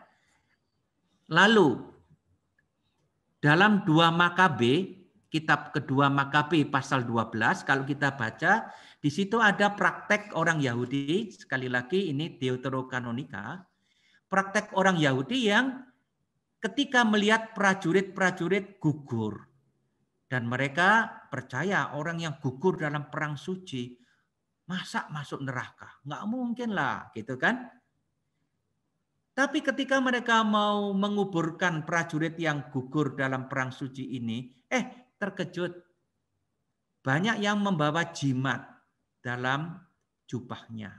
Lalu dalam dua Makabe, kitab kedua Makabe pasal 12, kalau kita baca, di situ ada praktek orang Yahudi, sekali lagi ini deuterokanonika, praktek orang Yahudi yang ketika melihat prajurit-prajurit gugur, dan mereka percaya orang yang gugur dalam perang suci, masa masuk neraka? Nggak mungkin lah, gitu kan? Tapi ketika mereka mau menguburkan prajurit yang gugur dalam perang suci ini, eh terkejut. Banyak yang membawa jimat dalam jubahnya.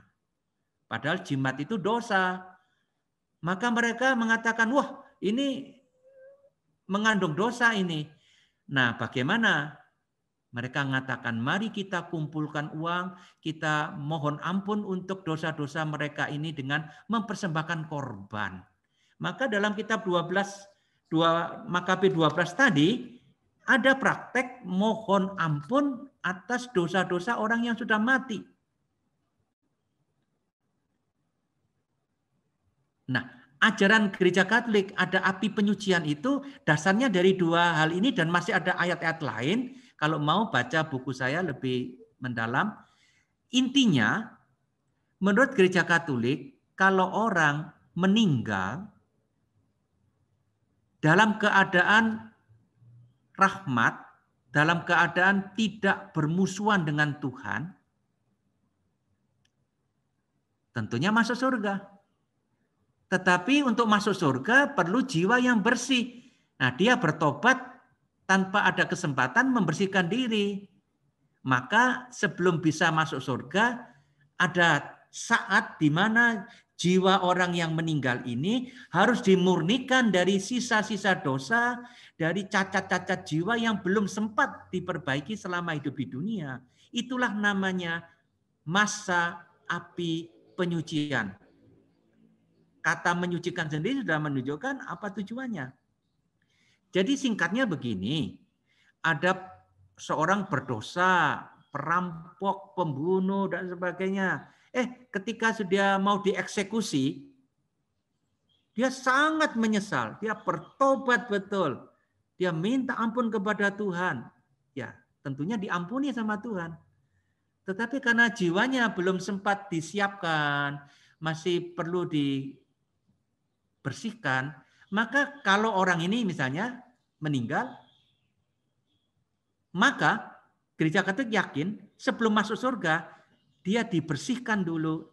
Padahal jimat itu dosa. Maka mereka mengatakan, wah ini mengandung dosa ini. Nah bagaimana mereka mengatakan, mari kita kumpulkan uang, kita mohon ampun untuk dosa-dosa mereka ini dengan mempersembahkan korban. Maka dalam kitab 12, 2, Makabe 12 tadi, ada praktek mohon ampun atas dosa-dosa orang yang sudah mati. Nah, ajaran gereja Katolik ada api penyucian itu dasarnya dari dua hal ini dan masih ada ayat-ayat lain kalau mau baca buku saya lebih mendalam, intinya menurut gereja Katolik, kalau orang meninggal dalam keadaan rahmat, dalam keadaan tidak bermusuhan dengan Tuhan, tentunya masuk surga. Tetapi untuk masuk surga perlu jiwa yang bersih. Nah, dia bertobat tanpa ada kesempatan membersihkan diri. Maka sebelum bisa masuk surga, ada saat di mana jiwa orang yang meninggal ini harus dimurnikan dari sisa-sisa dosa, dari cacat-cacat jiwa yang belum sempat diperbaiki selama hidup di dunia. Itulah namanya masa api penyucian. Kata menyucikan sendiri sudah menunjukkan apa tujuannya jadi singkatnya begini, ada seorang berdosa, perampok, pembunuh, dan sebagainya. Eh, ketika sudah mau dieksekusi, dia sangat menyesal, dia bertobat betul. Dia minta ampun kepada Tuhan. Ya, tentunya diampuni sama Tuhan. Tetapi karena jiwanya belum sempat disiapkan, masih perlu dibersihkan, maka kalau orang ini misalnya meninggal, maka gereja Katolik yakin sebelum masuk surga dia dibersihkan dulu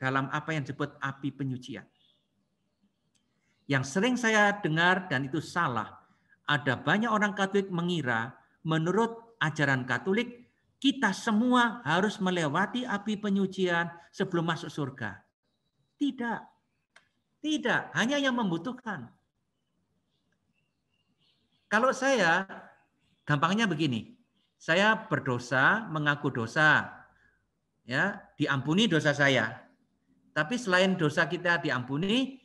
dalam apa yang disebut api penyucian. Yang sering saya dengar dan itu salah, ada banyak orang Katolik mengira menurut ajaran Katolik kita semua harus melewati api penyucian sebelum masuk surga. Tidak. Tidak, hanya yang membutuhkan. Kalau saya, gampangnya begini. Saya berdosa, mengaku dosa. ya Diampuni dosa saya. Tapi selain dosa kita diampuni,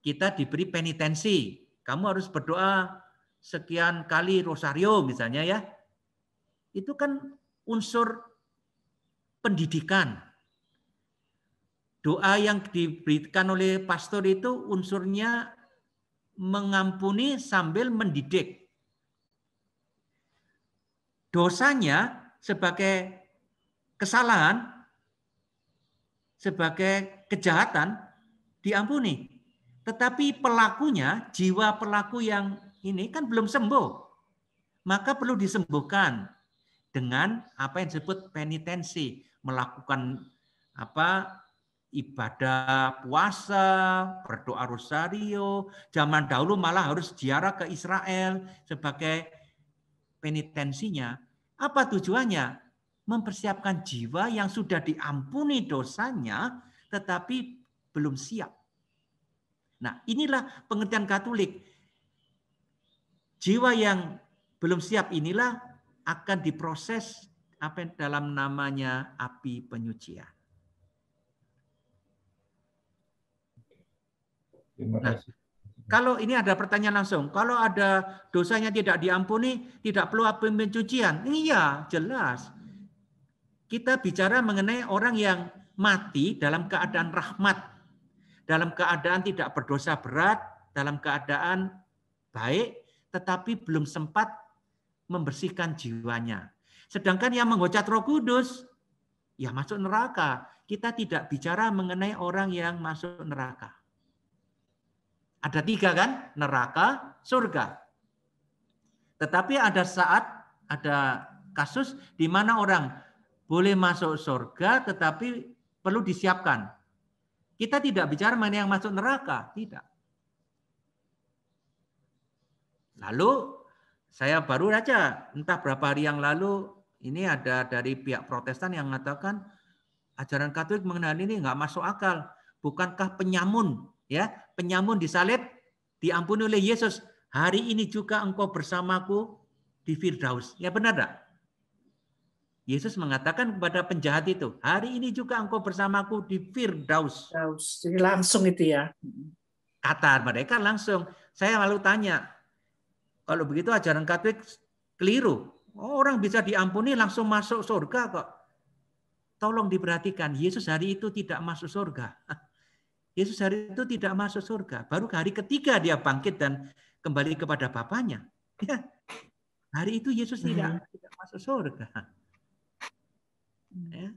kita diberi penitensi. Kamu harus berdoa sekian kali rosario misalnya ya. Itu kan unsur pendidikan. Doa yang diberikan oleh pastor itu unsurnya mengampuni sambil mendidik. Dosanya sebagai kesalahan, sebagai kejahatan diampuni. Tetapi pelakunya, jiwa pelaku yang ini kan belum sembuh. Maka perlu disembuhkan dengan apa yang disebut penitensi, melakukan apa ibadah puasa, berdoa rosario. Zaman dahulu malah harus ziarah ke Israel sebagai penitensinya. Apa tujuannya? Mempersiapkan jiwa yang sudah diampuni dosanya tetapi belum siap. Nah, inilah pengertian Katolik. Jiwa yang belum siap inilah akan diproses apa dalam namanya api penyucian. Terima nah, kasih. kalau ini ada pertanyaan langsung, kalau ada dosanya tidak diampuni, tidak perlu apa pencucian. Iya, jelas. Kita bicara mengenai orang yang mati dalam keadaan rahmat, dalam keadaan tidak berdosa berat, dalam keadaan baik, tetapi belum sempat membersihkan jiwanya. Sedangkan yang menghujat roh kudus, ya masuk neraka. Kita tidak bicara mengenai orang yang masuk neraka. Ada tiga kan, neraka, surga. Tetapi ada saat, ada kasus di mana orang boleh masuk surga tetapi perlu disiapkan. Kita tidak bicara mana yang masuk neraka, tidak. Lalu saya baru saja entah berapa hari yang lalu ini ada dari pihak Protestan yang mengatakan ajaran Katolik mengenai ini nggak masuk akal. Bukankah penyamun ya penyamun disalib diampuni oleh Yesus hari ini juga engkau bersamaku di Firdaus ya benar tak Yesus mengatakan kepada penjahat itu hari ini juga engkau bersamaku di Firdaus Firdaus jadi langsung itu ya kata mereka langsung saya lalu tanya kalau begitu ajaran Katolik keliru orang bisa diampuni langsung masuk surga kok tolong diperhatikan Yesus hari itu tidak masuk surga (laughs) Yesus hari itu tidak masuk surga. Baru hari ketiga dia bangkit dan kembali kepada Bapaknya. Ya. Hari itu Yesus tidak, hmm. tidak masuk surga. Ya.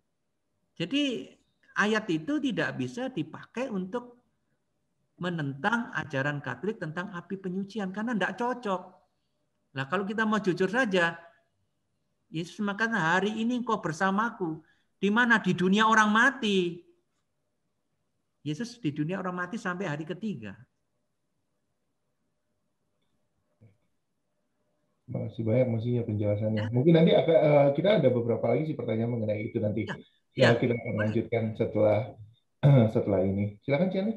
Jadi ayat itu tidak bisa dipakai untuk menentang ajaran Katolik tentang api penyucian karena tidak cocok. Nah kalau kita mau jujur saja, Yesus mengatakan hari ini engkau bersamaku. Di mana? Di dunia orang mati. Yesus di dunia orang mati sampai hari ketiga. Masih banyak masih ya penjelasannya. Ya. Mungkin nanti akan, uh, eh, kita ada beberapa lagi sih pertanyaan mengenai itu nanti. Ya. Ya. ya. Kita akan lanjutkan setelah (clears throat) setelah ini. Silakan Cian.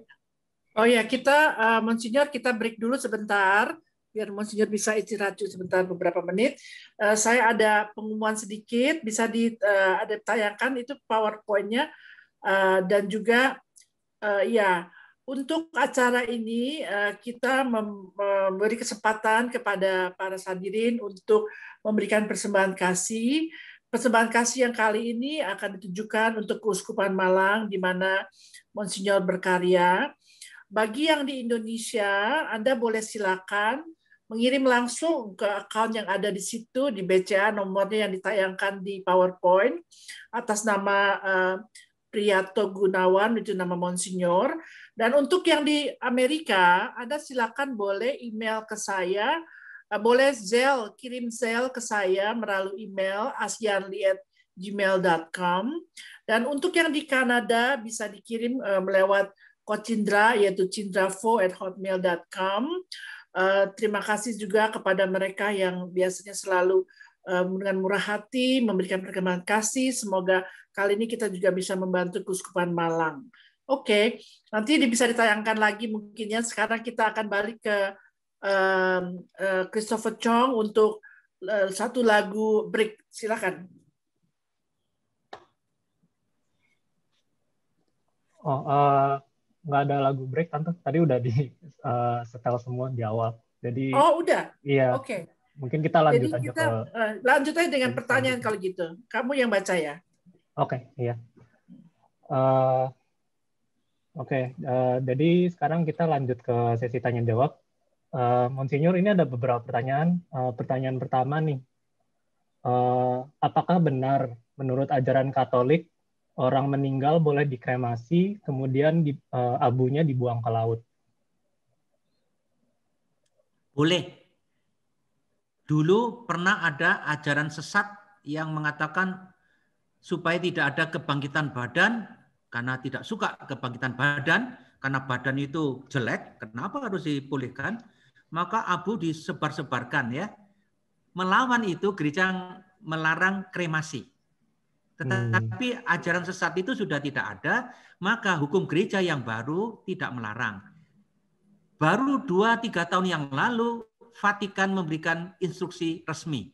Oh ya, kita uh, Monsignor kita break dulu sebentar biar Monsignor bisa istirahat sebentar beberapa menit. Uh, saya ada pengumuman sedikit bisa di uh, ada tayangkan itu PowerPoint-nya uh, dan juga Uh, ya, untuk acara ini uh, kita memberi kesempatan kepada para sadirin untuk memberikan persembahan kasih. Persembahan kasih yang kali ini akan ditujukan untuk Keuskupan Malang di mana Monsinyur berkarya. Bagi yang di Indonesia, Anda boleh silakan mengirim langsung ke account yang ada di situ di BCA nomornya yang ditayangkan di PowerPoint atas nama uh, Priyato Gunawan itu nama Monsignor. Dan untuk yang di Amerika, ada silakan boleh email ke saya, eh, boleh zel kirim zel ke saya melalui email asianli@gmail.com. Dan untuk yang di Kanada bisa dikirim eh, melewat Kocindra yaitu cindrafo@hotmail.com. Eh, terima kasih juga kepada mereka yang biasanya selalu Eh, dengan murah hati, memberikan perkembangan kasih. Semoga kali ini kita juga bisa membantu Kuskupan Malang. Oke, okay. nanti bisa ditayangkan lagi mungkinnya. Sekarang kita akan balik ke eh, Christopher Chong untuk eh, satu lagu break. Silakan. Oh, uh, ada lagu break, tante. Tadi udah di uh, setel semua di awal. Jadi. Oh, udah. Iya. Oke. Okay. Mungkin kita lanjut Jadi aja kita, ke eh, lanjut aja dengan pertanyaan kalau gitu. Kamu yang baca ya. Oke, okay, iya. Uh, Oke, okay, uh, eh, jadi sekarang kita lanjut ke sesi tanya jawab. Uh, Monsinyur, ini ada beberapa pertanyaan. Uh, pertanyaan pertama nih, uh, apakah benar menurut ajaran Katolik orang meninggal boleh dikremasi, kemudian di, uh, abunya dibuang ke laut? Boleh. Dulu pernah ada ajaran sesat yang mengatakan supaya tidak ada kebangkitan badan karena tidak suka kebangkitan badan karena badan itu jelek, kenapa harus dipulihkan? Maka abu disebar-sebarkan ya. Melawan itu gereja melarang kremasi. Tetapi hmm. ajaran sesat itu sudah tidak ada, maka hukum gereja yang baru tidak melarang. Baru 2 tiga tahun yang lalu Vatikan memberikan instruksi resmi.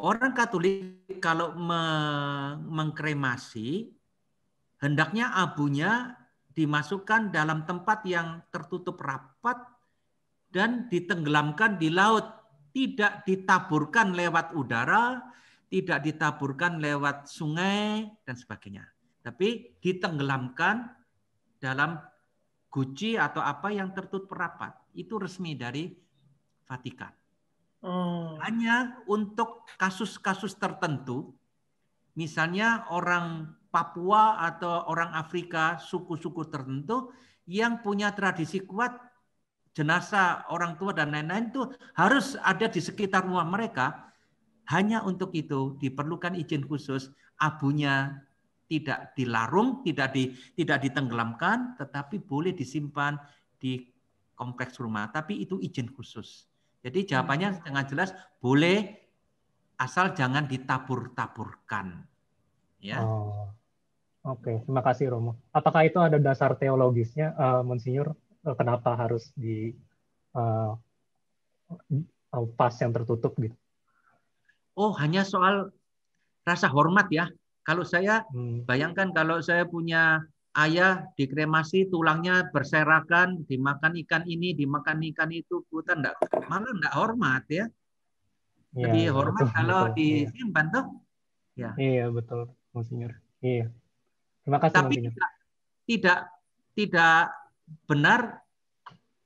Orang Katolik kalau mengkremasi hendaknya abunya dimasukkan dalam tempat yang tertutup rapat dan ditenggelamkan di laut, tidak ditaburkan lewat udara, tidak ditaburkan lewat sungai dan sebagainya. Tapi ditenggelamkan dalam guci atau apa yang tertutup rapat. Itu resmi dari Vatikan. Hmm. Hanya untuk kasus-kasus tertentu, misalnya orang Papua atau orang Afrika, suku-suku tertentu yang punya tradisi kuat, jenazah orang tua dan lain-lain itu harus ada di sekitar rumah mereka. Hanya untuk itu diperlukan izin khusus, abunya tidak dilarung, tidak di tidak ditenggelamkan, tetapi boleh disimpan di kompleks rumah. Tapi itu izin khusus. Jadi hmm. jawabannya dengan jelas boleh asal jangan ditabur-taburkan. Ya. Oh. Oke, okay. terima kasih Romo. Apakah itu ada dasar teologisnya, uh, Monsinyur? Eh, kenapa harus di uh, pas yang tertutup gitu? Oh, hanya soal rasa hormat ya. Kalau saya hmm. bayangkan kalau saya punya ayah dikremasi tulangnya berserakan, dimakan ikan ini, dimakan ikan itu, kita enggak, malah enggak hormat ya. Lebih ya, hormat betul, kalau betul, iya. disimpan ya. tuh Ya. Iya, betul, Monsinyur. Iya. Terima kasih, Tapi tidak tidak benar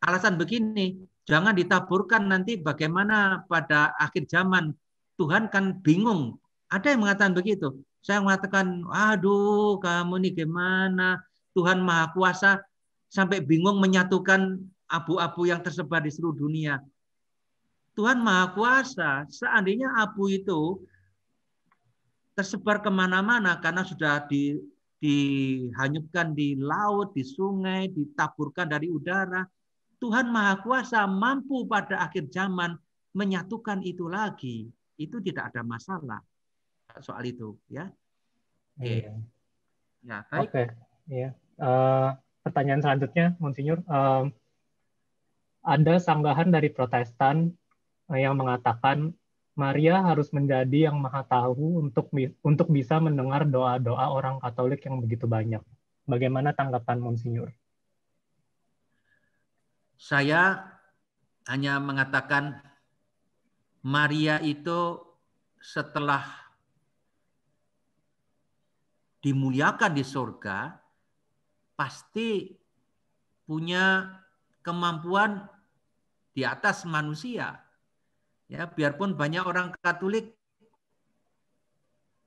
alasan begini. Jangan ditaburkan nanti bagaimana pada akhir zaman Tuhan kan bingung. Ada yang mengatakan begitu. Saya mengatakan, aduh kamu nih gimana? Tuhan Maha Kuasa sampai bingung menyatukan abu-abu yang tersebar di seluruh dunia. Tuhan Maha Kuasa, seandainya abu itu tersebar kemana-mana karena sudah di, dihanyutkan di laut, di sungai, ditaburkan dari udara. Tuhan Maha Kuasa mampu pada akhir zaman menyatukan itu lagi. Itu tidak ada masalah soal itu ya. Oke. Okay. Iya. Ya, baik. Okay. Iya. Uh, pertanyaan selanjutnya, Monsinyur, uh, ada sanggahan dari Protestan yang mengatakan Maria harus menjadi yang maha tahu untuk untuk bisa mendengar doa-doa orang Katolik yang begitu banyak. Bagaimana tanggapan Monsinyur? Saya hanya mengatakan Maria itu setelah dimuliakan di surga pasti punya kemampuan di atas manusia. Ya, biarpun banyak orang Katolik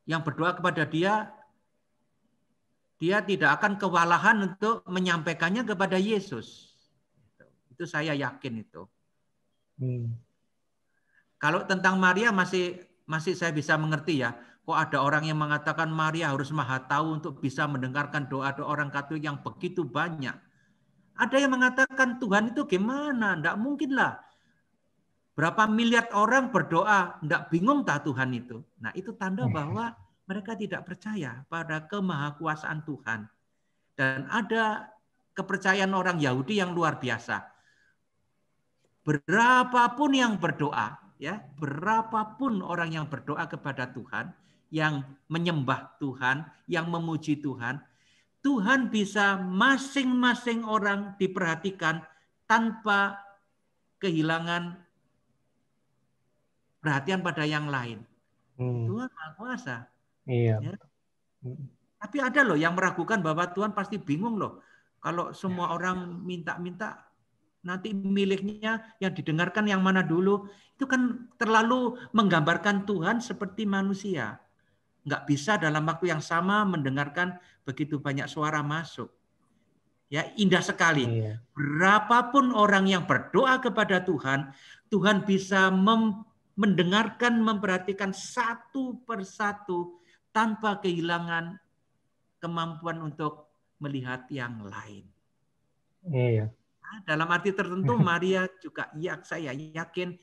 yang berdoa kepada dia, dia tidak akan kewalahan untuk menyampaikannya kepada Yesus. Itu saya yakin itu. Hmm. Kalau tentang Maria masih masih saya bisa mengerti ya. Kok ada orang yang mengatakan Maria harus maha tahu untuk bisa mendengarkan doa-doa orang Katolik yang begitu banyak. Ada yang mengatakan Tuhan itu gimana? Tidak mungkinlah. Berapa miliar orang berdoa, tidak bingung tak Tuhan itu? Nah itu tanda hmm. bahwa mereka tidak percaya pada kemahakuasaan Tuhan. Dan ada kepercayaan orang Yahudi yang luar biasa. Berapapun yang berdoa, ya, berapapun orang yang berdoa kepada Tuhan, yang menyembah Tuhan, yang memuji Tuhan, Tuhan bisa masing-masing orang diperhatikan tanpa kehilangan perhatian pada yang lain. Hmm. Tuhan Maha Kuasa. Iya. Ya. Hmm. Tapi ada loh yang meragukan bahwa Tuhan pasti bingung loh. Kalau semua ya. orang minta-minta nanti miliknya yang didengarkan yang mana dulu. Itu kan terlalu menggambarkan Tuhan seperti manusia nggak bisa dalam waktu yang sama mendengarkan begitu banyak suara masuk. Ya, indah sekali. Iya. Berapapun orang yang berdoa kepada Tuhan, Tuhan bisa mendengarkan, memperhatikan satu persatu tanpa kehilangan kemampuan untuk melihat yang lain. Iya. Nah, dalam arti tertentu (laughs) Maria juga ya saya yakin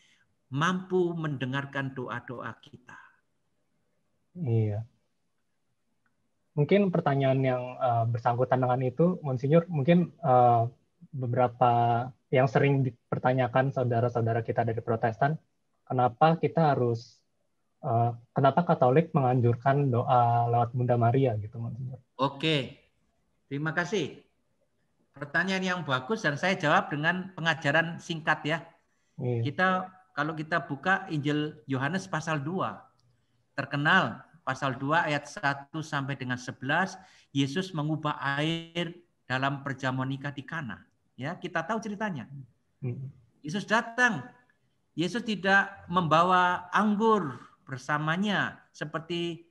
mampu mendengarkan doa-doa kita. Iya. Mungkin pertanyaan yang uh, bersangkutan dengan itu, Monsinyur, mungkin uh, beberapa yang sering dipertanyakan saudara-saudara kita dari Protestan, kenapa kita harus uh, kenapa Katolik menganjurkan doa lewat Bunda Maria gitu, Monsinyur? Oke. Terima kasih. Pertanyaan yang bagus dan saya jawab dengan pengajaran singkat ya. Iya. Kita kalau kita buka Injil Yohanes pasal 2 terkenal pasal 2 ayat 1 sampai dengan 11 Yesus mengubah air dalam perjamuan nikah di Kana. Ya, kita tahu ceritanya. Hmm. Yesus datang. Yesus tidak membawa anggur bersamanya seperti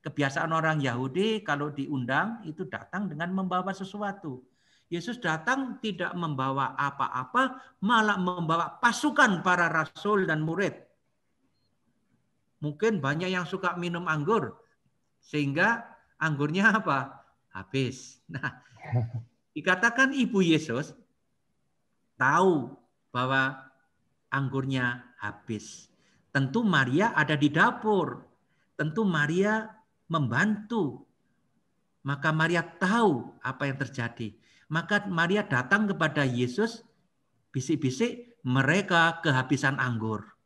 kebiasaan orang Yahudi kalau diundang itu datang dengan membawa sesuatu. Yesus datang tidak membawa apa-apa, malah membawa pasukan para rasul dan murid Mungkin banyak yang suka minum anggur sehingga anggurnya apa? Habis. Nah, (laughs) dikatakan Ibu Yesus tahu bahwa anggurnya habis. Tentu Maria ada di dapur. Tentu Maria membantu. Maka Maria tahu apa yang terjadi. Maka Maria datang kepada Yesus bisik-bisik mereka kehabisan anggur.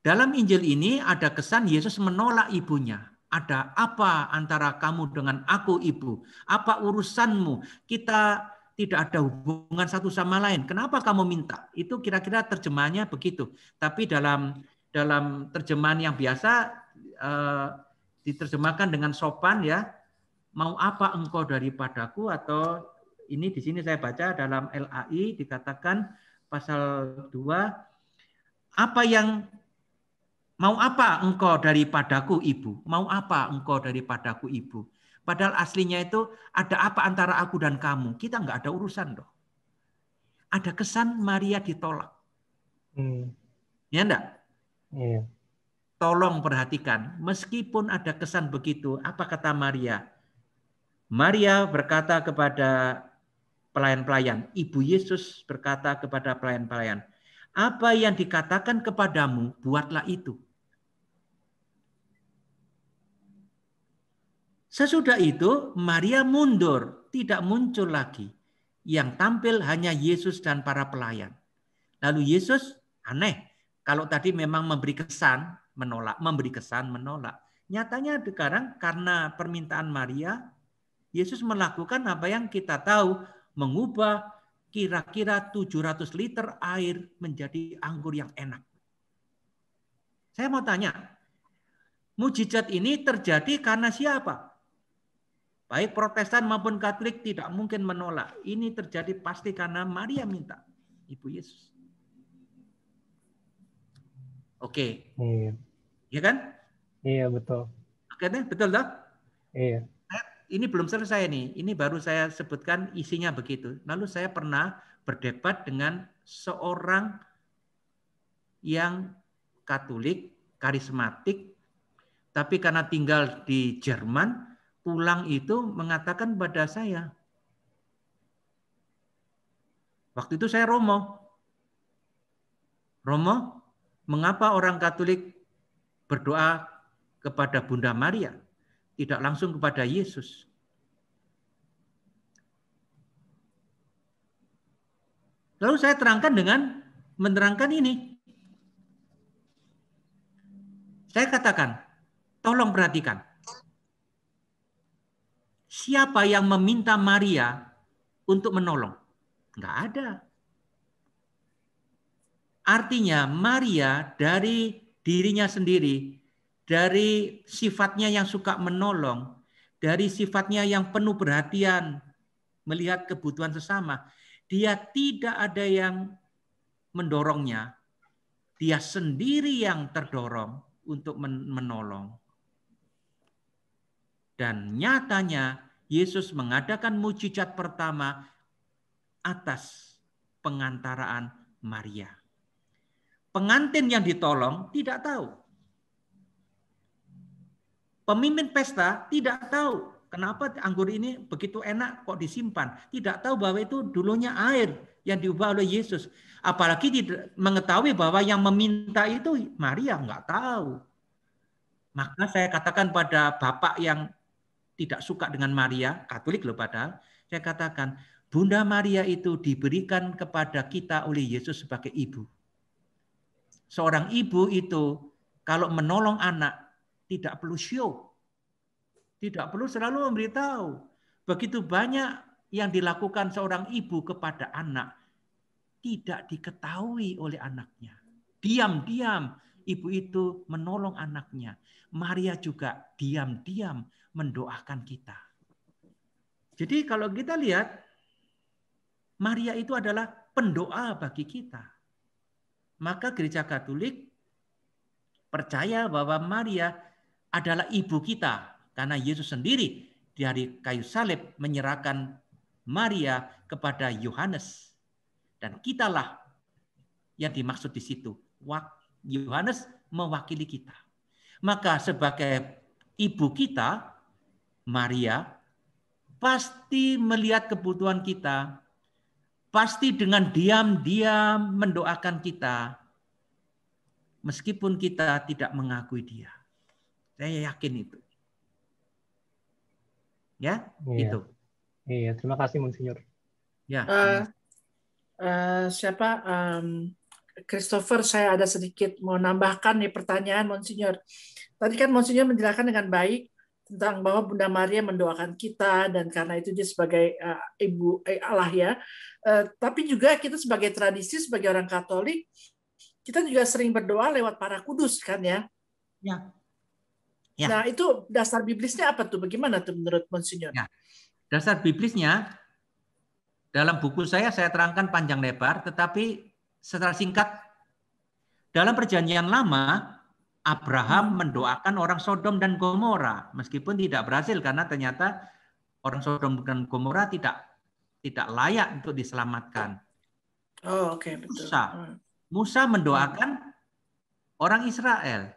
Dalam Injil ini ada kesan Yesus menolak ibunya. Ada apa antara kamu dengan aku ibu? Apa urusanmu? Kita tidak ada hubungan satu sama lain. Kenapa kamu minta? Itu kira-kira terjemahannya begitu. Tapi dalam dalam terjemahan yang biasa eh, diterjemahkan dengan sopan ya, mau apa engkau daripadaku atau ini di sini saya baca dalam LAI dikatakan pasal 2 apa yang Mau apa engkau daripadaku ibu? Mau apa engkau daripadaku ibu? Padahal aslinya itu ada apa antara aku dan kamu? Kita nggak ada urusan dong. Ada kesan Maria ditolak. Hmm. Ya enggak? Hmm. Iya. Tolong perhatikan, meskipun ada kesan begitu, apa kata Maria? Maria berkata kepada pelayan-pelayan, Ibu Yesus berkata kepada pelayan-pelayan, apa yang dikatakan kepadamu, buatlah itu. Sesudah itu Maria mundur, tidak muncul lagi. Yang tampil hanya Yesus dan para pelayan. Lalu Yesus aneh. Kalau tadi memang memberi kesan menolak, memberi kesan menolak. Nyatanya sekarang karena permintaan Maria, Yesus melakukan apa yang kita tahu, mengubah kira-kira 700 liter air menjadi anggur yang enak. Saya mau tanya, mujizat ini terjadi karena siapa? Baik Protestan maupun Katolik tidak mungkin menolak. Ini terjadi pasti karena Maria minta Ibu Yesus. Oke. Okay. Iya. Iya kan? Iya, betul. Oke okay, betul dong? Iya. Eh, ini belum selesai nih. Ini baru saya sebutkan isinya begitu. Lalu saya pernah berdebat dengan seorang yang Katolik, karismatik, tapi karena tinggal di Jerman, pulang itu mengatakan pada saya, waktu itu saya Romo. Romo, mengapa orang Katolik berdoa kepada Bunda Maria, tidak langsung kepada Yesus? Lalu saya terangkan dengan menerangkan ini. Saya katakan, tolong perhatikan siapa yang meminta Maria untuk menolong? Enggak ada. Artinya Maria dari dirinya sendiri, dari sifatnya yang suka menolong, dari sifatnya yang penuh perhatian melihat kebutuhan sesama, dia tidak ada yang mendorongnya. Dia sendiri yang terdorong untuk menolong. Dan nyatanya Yesus mengadakan mujizat pertama atas pengantaraan Maria. Pengantin yang ditolong tidak tahu. Pemimpin pesta tidak tahu kenapa anggur ini begitu enak kok disimpan. Tidak tahu bahwa itu dulunya air yang diubah oleh Yesus. Apalagi tidak mengetahui bahwa yang meminta itu Maria nggak tahu. Maka saya katakan pada bapak yang tidak suka dengan Maria, Katolik loh padahal, saya katakan Bunda Maria itu diberikan kepada kita oleh Yesus sebagai ibu. Seorang ibu itu kalau menolong anak tidak perlu show, tidak perlu selalu memberitahu. Begitu banyak yang dilakukan seorang ibu kepada anak tidak diketahui oleh anaknya. Diam-diam ibu itu menolong anaknya. Maria juga diam-diam mendoakan kita. Jadi kalau kita lihat, Maria itu adalah pendoa bagi kita. Maka gereja Katolik percaya bahwa Maria adalah ibu kita. Karena Yesus sendiri dari kayu salib menyerahkan Maria kepada Yohanes. Dan kitalah yang dimaksud di situ. Yohanes mewakili kita. Maka sebagai ibu kita, Maria pasti melihat kebutuhan kita, pasti dengan diam-diam mendoakan kita, meskipun kita tidak mengakui Dia. Saya yakin itu. Ya, iya. itu. Iya, terima kasih Monsignor. Ya. Uh, uh, siapa? Um, Christopher, saya ada sedikit mau nambahkan nih pertanyaan Monsignor. Tadi kan Monsignor menjelaskan dengan baik tentang bahwa Bunda Maria mendoakan kita dan karena itu dia sebagai uh, ibu eh, Allah ya. Uh, tapi juga kita sebagai tradisi sebagai orang Katolik kita juga sering berdoa lewat para kudus kan ya. Ya. ya. Nah, itu dasar biblisnya apa tuh? Bagaimana tuh menurut Monsinyur? Ya. Dasar biblisnya dalam buku saya saya terangkan panjang lebar tetapi secara singkat dalam perjanjian lama Abraham mendoakan orang Sodom dan Gomora meskipun tidak berhasil karena ternyata orang Sodom dan Gomora tidak tidak layak untuk diselamatkan. Oh, oke, okay, betul. Musa. Hmm. Musa mendoakan orang Israel.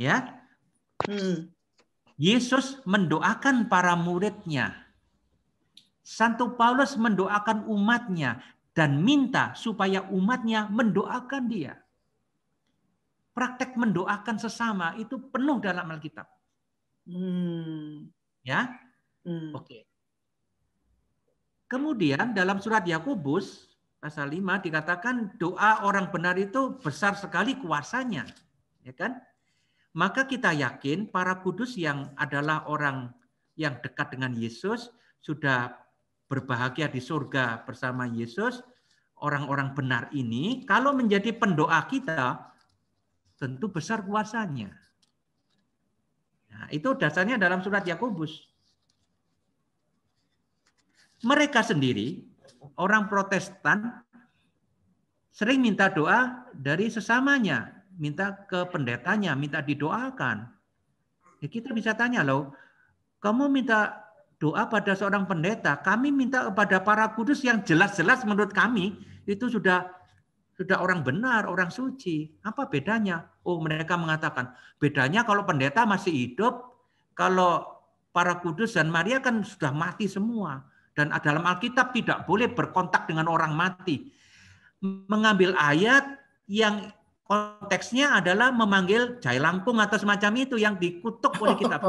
Ya. Hmm. Yesus mendoakan para muridnya. Santo Paulus mendoakan umatnya dan minta supaya umatnya mendoakan dia praktek mendoakan sesama itu penuh dalam Alkitab. Hmm. Ya, hmm. oke. Kemudian dalam surat Yakobus pasal 5 dikatakan doa orang benar itu besar sekali kuasanya, ya kan? Maka kita yakin para kudus yang adalah orang yang dekat dengan Yesus sudah berbahagia di surga bersama Yesus, orang-orang benar ini kalau menjadi pendoa kita, tentu besar kuasanya. Nah, itu dasarnya dalam surat Yakobus. Mereka sendiri, orang Protestan, sering minta doa dari sesamanya, minta ke pendetanya, minta didoakan. Ya kita bisa tanya loh, kamu minta doa pada seorang pendeta, kami minta kepada para kudus yang jelas-jelas menurut kami itu sudah sudah orang benar, orang suci. Apa bedanya? Oh, mereka mengatakan, bedanya kalau pendeta masih hidup, kalau para kudus dan Maria kan sudah mati semua. Dan dalam Alkitab tidak boleh berkontak dengan orang mati. Mengambil ayat yang konteksnya adalah memanggil jai langkung atau semacam itu yang dikutuk oleh kitab.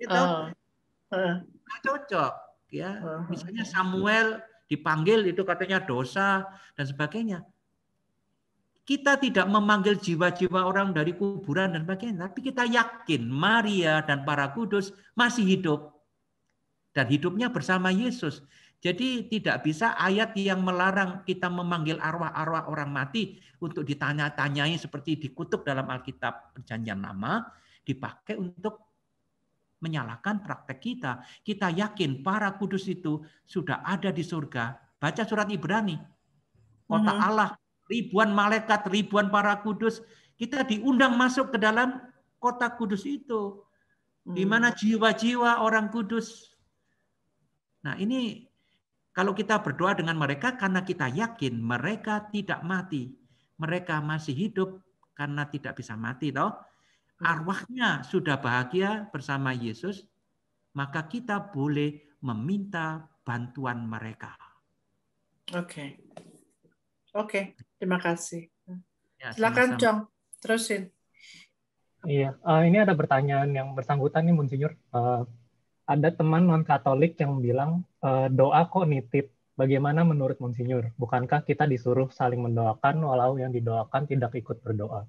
itu uh, cocok. Ya, oh, oh, misalnya oh. Samuel dipanggil itu katanya dosa dan sebagainya kita tidak memanggil jiwa-jiwa orang dari kuburan dan bagian, tapi kita yakin Maria dan para kudus masih hidup dan hidupnya bersama Yesus. Jadi tidak bisa ayat yang melarang kita memanggil arwah-arwah orang mati untuk ditanya-tanyai seperti dikutuk dalam Alkitab Perjanjian Lama dipakai untuk menyalahkan praktek kita. Kita yakin para kudus itu sudah ada di surga. Baca surat Ibrani. Kota mhm. Allah ribuan malaikat, ribuan para kudus, kita diundang masuk ke dalam kota kudus itu. Di hmm. mana jiwa-jiwa orang kudus. Nah, ini kalau kita berdoa dengan mereka karena kita yakin mereka tidak mati. Mereka masih hidup karena tidak bisa mati toh. Hmm. Arwahnya sudah bahagia bersama Yesus, maka kita boleh meminta bantuan mereka. Oke. Okay. Oke. Okay. Terima kasih. Ya, Silakan, Cong, Terusin. Iya, uh, ini ada pertanyaan yang bersangkutan nih, Monsinyur. Uh, ada teman non-Katolik yang bilang, uh, doa kok nitip? Bagaimana menurut Monsinyur? Bukankah kita disuruh saling mendoakan walau yang didoakan tidak ikut berdoa?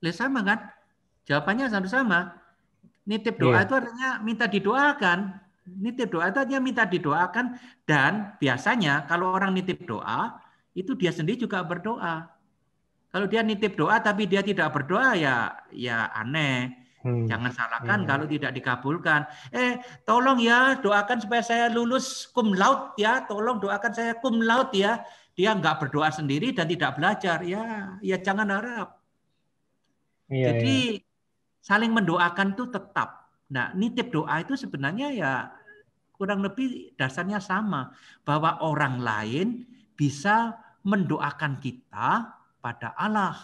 Lih sama kan? Jawabannya sama-sama. Nitip doa yeah. itu artinya minta didoakan. Nitip doa itu artinya minta didoakan. Dan biasanya kalau orang nitip doa, itu dia sendiri juga berdoa. Kalau dia nitip doa tapi dia tidak berdoa ya ya aneh. Hmm. Jangan salahkan hmm. kalau tidak dikabulkan. Eh, tolong ya doakan supaya saya lulus kum laut ya, tolong doakan saya kum laut ya. Dia nggak berdoa sendiri dan tidak belajar ya, ya jangan harap. Iya, Jadi iya. saling mendoakan itu tetap. Nah, nitip doa itu sebenarnya ya kurang lebih dasarnya sama bahwa orang lain bisa mendoakan kita pada Allah.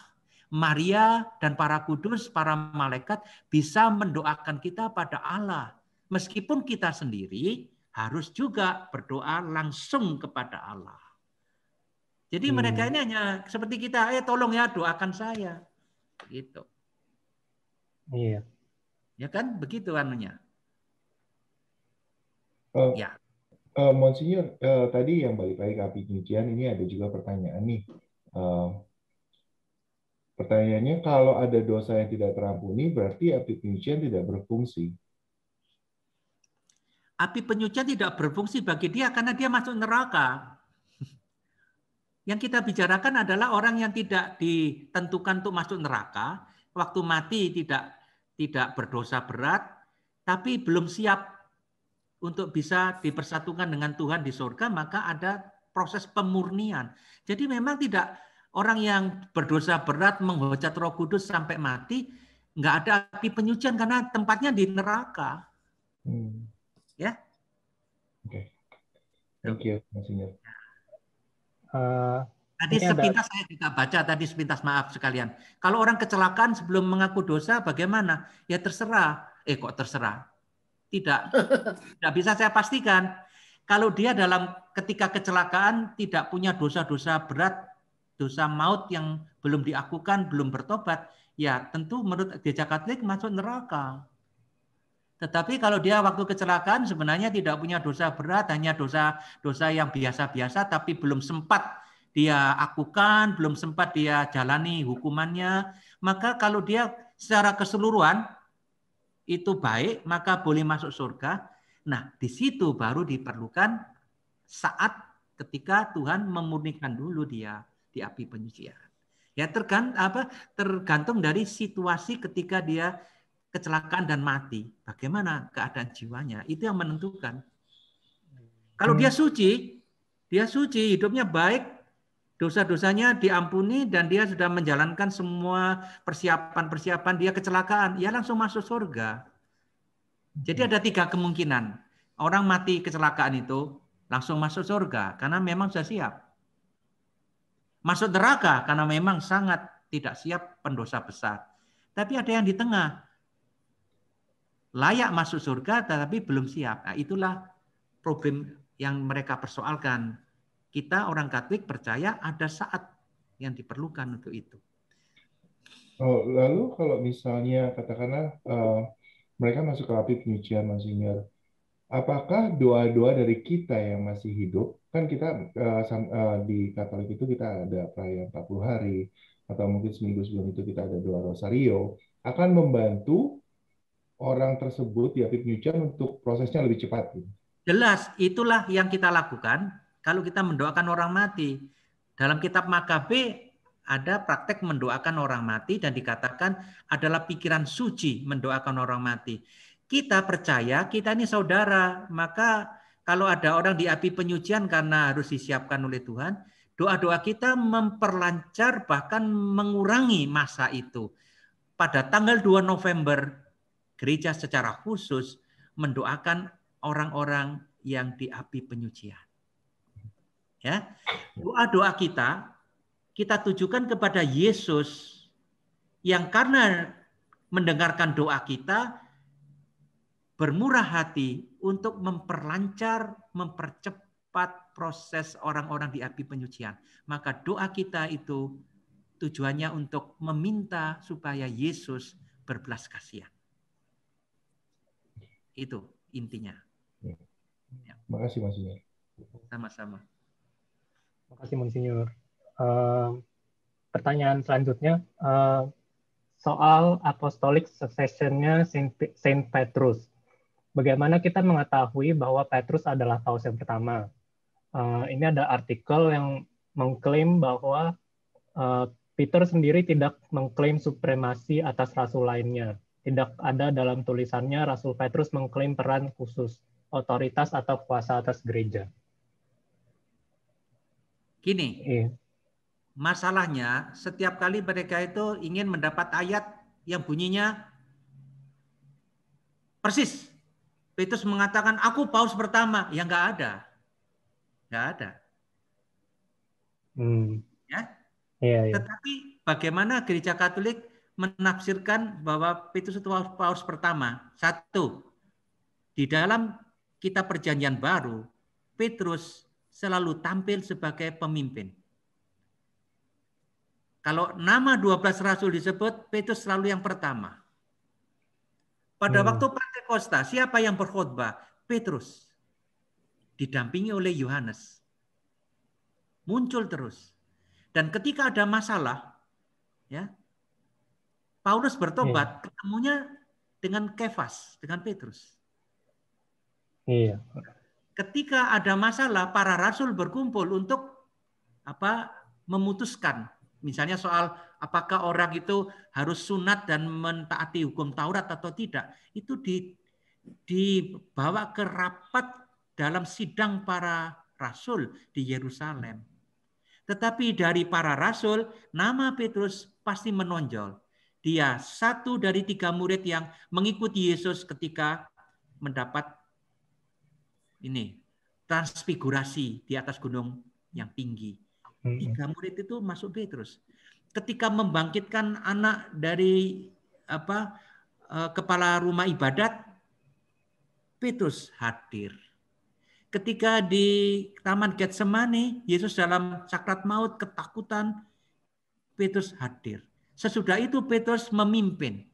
Maria dan para kudus, para malaikat bisa mendoakan kita pada Allah. Meskipun kita sendiri harus juga berdoa langsung kepada Allah. Jadi hmm. mereka ini hanya seperti kita, eh tolong ya doakan saya. Gitu. Iya. Ya kan begitu anunya. Oh. Ya uh, eh, Monsinyur uh, eh, tadi yang balik lagi ke api penyucian ini ada juga pertanyaan nih. Uh, pertanyaannya kalau ada dosa yang tidak terampuni berarti api penyucian tidak berfungsi. Api penyucian tidak berfungsi bagi dia karena dia masuk neraka. (laughs) Yang kita bicarakan adalah orang yang tidak ditentukan untuk masuk neraka, waktu mati tidak tidak berdosa berat, tapi belum siap untuk bisa dipersatukan dengan Tuhan di surga, maka ada proses pemurnian. Jadi memang tidak orang yang berdosa berat menghujat Roh Kudus sampai mati, nggak ada api penyucian karena tempatnya di neraka. Hmm. Ya. Oke. Okay. Thank you, Mas Inyo. Uh, Tadi sepintas ada... saya juga baca tadi sepintas maaf sekalian. Kalau orang kecelakaan sebelum mengaku dosa bagaimana? Ya terserah. Eh kok terserah? tidak tidak bisa saya pastikan. Kalau dia dalam ketika kecelakaan tidak punya dosa-dosa berat, dosa maut yang belum diakukan, belum bertobat, ya tentu menurut gereja Katolik masuk neraka. Tetapi kalau dia waktu kecelakaan sebenarnya tidak punya dosa berat, hanya dosa dosa yang biasa-biasa tapi belum sempat dia akukan, belum sempat dia jalani hukumannya, maka kalau dia secara keseluruhan itu baik, maka boleh masuk surga. Nah, di situ baru diperlukan saat ketika Tuhan memurnikan dulu dia di api penyucian. Ya tergantung apa tergantung dari situasi ketika dia kecelakaan dan mati. Bagaimana keadaan jiwanya? Itu yang menentukan. Kalau dia hmm. suci, dia suci, hidupnya baik, dosa-dosanya diampuni dan dia sudah menjalankan semua persiapan-persiapan dia kecelakaan, ia langsung masuk surga. Jadi hmm. ada tiga kemungkinan. Orang mati kecelakaan itu langsung masuk surga karena memang sudah siap. Masuk neraka karena memang sangat tidak siap pendosa besar. Tapi ada yang di tengah. Layak masuk surga tetapi belum siap. Nah, itulah problem yang mereka persoalkan. Kita orang Katolik percaya ada saat yang diperlukan untuk itu. Oh, lalu kalau misalnya katakanlah uh, mereka masuk ke api penyucian Mas apakah doa-doa dari kita yang masih hidup kan kita uh, di Katolik itu kita ada perayaan 40 hari atau mungkin seminggu sebelum itu kita ada doa rosario akan membantu orang tersebut di api penyucian untuk prosesnya lebih cepat. Gitu. Jelas, itulah yang kita lakukan kalau kita mendoakan orang mati, dalam kitab Makabe ada praktek mendoakan orang mati dan dikatakan adalah pikiran suci mendoakan orang mati. Kita percaya kita ini saudara, maka kalau ada orang di api penyucian karena harus disiapkan oleh Tuhan, doa-doa kita memperlancar bahkan mengurangi masa itu. Pada tanggal 2 November, gereja secara khusus mendoakan orang-orang yang di api penyucian. Ya. Doa-doa kita kita tujukan kepada Yesus yang karena mendengarkan doa kita bermurah hati untuk memperlancar, mempercepat proses orang-orang di api penyucian. Maka doa kita itu tujuannya untuk meminta supaya Yesus berbelas kasihan. Itu intinya. Ya. kasih Mas Sama-sama. Terima kasih Monsinyur. Uh, pertanyaan selanjutnya uh, soal Apostolik successionnya Saint, Saint Petrus. Bagaimana kita mengetahui bahwa Petrus adalah paus yang pertama? Uh, ini ada artikel yang mengklaim bahwa uh, Peter sendiri tidak mengklaim supremasi atas rasul lainnya. Tidak ada dalam tulisannya Rasul Petrus mengklaim peran khusus, otoritas atau kuasa atas gereja. Gini, iya. masalahnya setiap kali mereka itu ingin mendapat ayat yang bunyinya persis. Petrus mengatakan, aku paus pertama. Ya nggak ada. Nggak ada. Hmm. Ya? Iya, iya. Tetapi bagaimana gereja katolik menafsirkan bahwa Petrus itu paus pertama? Satu, di dalam kita perjanjian baru, Petrus selalu tampil sebagai pemimpin. Kalau nama 12 rasul disebut, Petrus selalu yang pertama. Pada hmm. waktu Kosta, siapa yang berkhotbah? Petrus. Didampingi oleh Yohanes. Muncul terus. Dan ketika ada masalah, ya Paulus bertobat, yeah. ketemunya dengan Kefas, dengan Petrus. Iya. Yeah ketika ada masalah para rasul berkumpul untuk apa memutuskan misalnya soal apakah orang itu harus sunat dan mentaati hukum Taurat atau tidak itu di, dibawa ke rapat dalam sidang para rasul di Yerusalem. Tetapi dari para rasul nama Petrus pasti menonjol. Dia satu dari tiga murid yang mengikuti Yesus ketika mendapat ini transfigurasi di atas gunung yang tinggi. Hmm. Tiga murid itu masuk Petrus. Ketika membangkitkan anak dari apa e, kepala rumah ibadat, Petrus hadir. Ketika di Taman Getsemani, Yesus dalam sakrat maut ketakutan, Petrus hadir. Sesudah itu Petrus memimpin.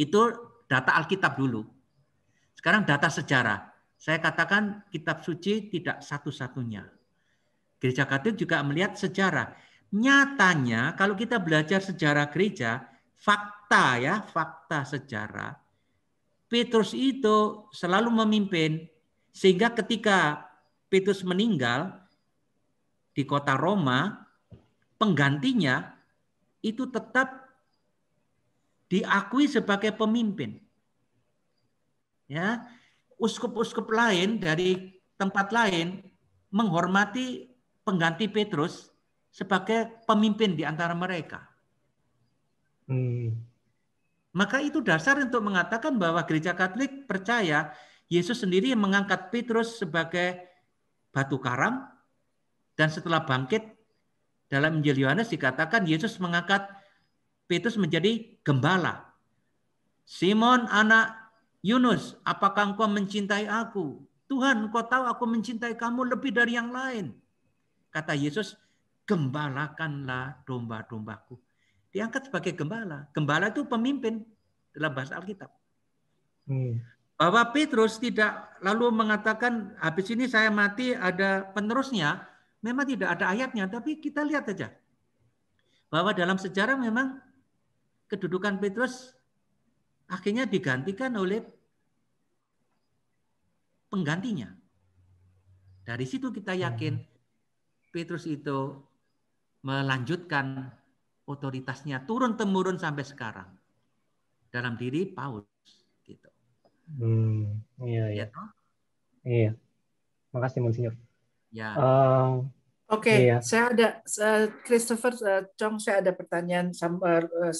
Itu data Alkitab dulu. Sekarang data sejarah. Saya katakan kitab suci tidak satu-satunya. Gereja Katolik juga melihat sejarah. Nyatanya kalau kita belajar sejarah gereja, fakta ya, fakta sejarah, Petrus itu selalu memimpin sehingga ketika Petrus meninggal di kota Roma, penggantinya itu tetap diakui sebagai pemimpin. Ya, uskup-uskup lain dari tempat lain menghormati pengganti Petrus sebagai pemimpin di antara mereka. Hmm. Maka itu dasar untuk mengatakan bahwa gereja Katolik percaya Yesus sendiri mengangkat Petrus sebagai batu karang dan setelah bangkit dalam Injil Yohanes dikatakan Yesus mengangkat Petrus menjadi gembala. Simon anak Yunus, apakah engkau mencintai aku? Tuhan, engkau tahu aku mencintai kamu lebih dari yang lain. Kata Yesus, gembalakanlah domba-dombaku. Diangkat sebagai gembala. Gembala itu pemimpin dalam bahasa Alkitab. Hmm. Bahwa Petrus tidak lalu mengatakan, habis ini saya mati, ada penerusnya. Memang tidak ada ayatnya, tapi kita lihat saja. Bahwa dalam sejarah memang kedudukan Petrus akhirnya digantikan oleh penggantinya. Dari situ kita yakin hmm. Petrus itu melanjutkan otoritasnya turun temurun sampai sekarang dalam diri Paulus gitu. Hmm, iya iya. Gitu? Iya. Makasih Monsignor. Ya. Uh, Oke, okay, iya. saya ada eh, Christopher eh, Chong, saya ada pertanyaan eh,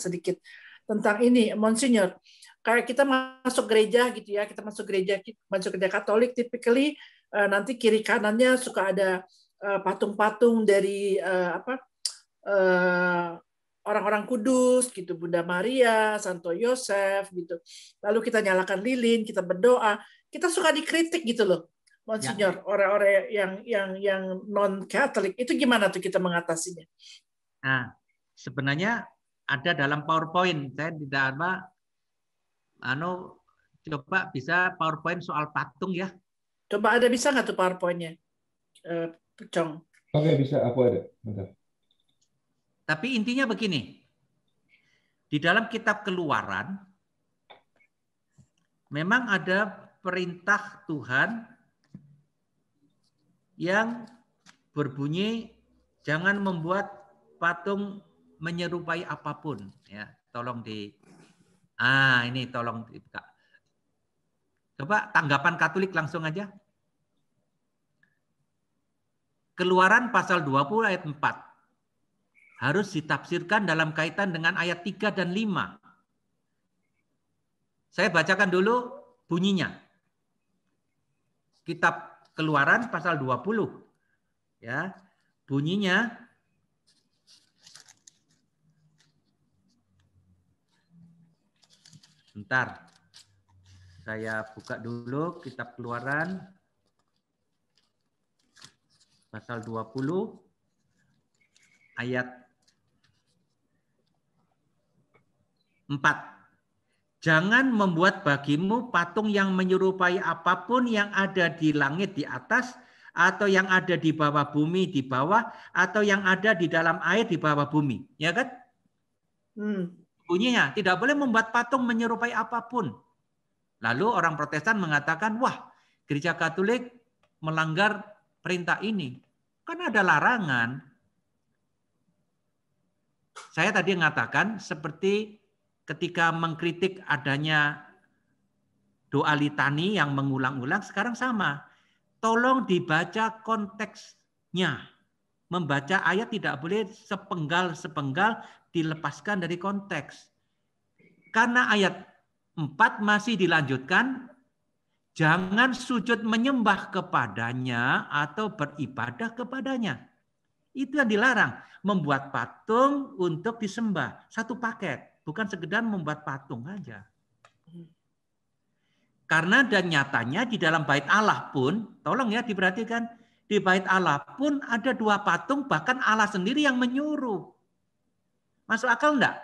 sedikit tentang ini, Monsignor. Kayak kita masuk gereja gitu ya, kita masuk gereja masuk gereja Katolik, typically eh, nanti kiri kanannya suka ada eh, patung-patung dari eh, apa orang-orang kudus gitu Bunda Maria, Santo Yosef gitu. Lalu kita nyalakan lilin, kita berdoa, kita suka dikritik gitu loh. Monsignor, ya. orang-orang ya. yang yang yang non Katolik itu gimana tuh kita mengatasinya? Nah, sebenarnya ada dalam PowerPoint. Saya tidak apa anu coba bisa PowerPoint soal patung ya. Coba ada bisa nggak tuh PowerPoint-nya? Eh, Oke, bisa aku ada. Bentar. Tapi intinya begini. Di dalam kitab Keluaran memang ada perintah Tuhan yang berbunyi jangan membuat patung menyerupai apapun ya tolong di ah ini tolong dibuka coba tanggapan Katolik langsung aja Keluaran pasal 20 ayat 4 harus ditafsirkan dalam kaitan dengan ayat 3 dan 5. Saya bacakan dulu bunyinya. Kitab Keluaran pasal 20 ya. Bunyinya Sebentar. Saya buka dulu kitab keluaran. Pasal 20 ayat 4. Jangan membuat bagimu patung yang menyerupai apapun yang ada di langit di atas atau yang ada di bawah bumi di bawah atau yang ada di dalam air di bawah bumi, ya kan? Hmm. Bunyinya, tidak boleh membuat patung menyerupai apapun. Lalu orang protestan mengatakan, wah gereja katolik melanggar perintah ini. Kan ada larangan. Saya tadi mengatakan seperti ketika mengkritik adanya doa litani yang mengulang-ulang, sekarang sama. Tolong dibaca konteksnya membaca ayat tidak boleh sepenggal-sepenggal dilepaskan dari konteks. Karena ayat 4 masih dilanjutkan, jangan sujud menyembah kepadanya atau beribadah kepadanya. Itu yang dilarang, membuat patung untuk disembah. Satu paket, bukan sekedar membuat patung saja. Karena dan nyatanya di dalam bait Allah pun, tolong ya diperhatikan, di bait Allah pun ada dua patung, bahkan Allah sendiri yang menyuruh. Masuk akal enggak?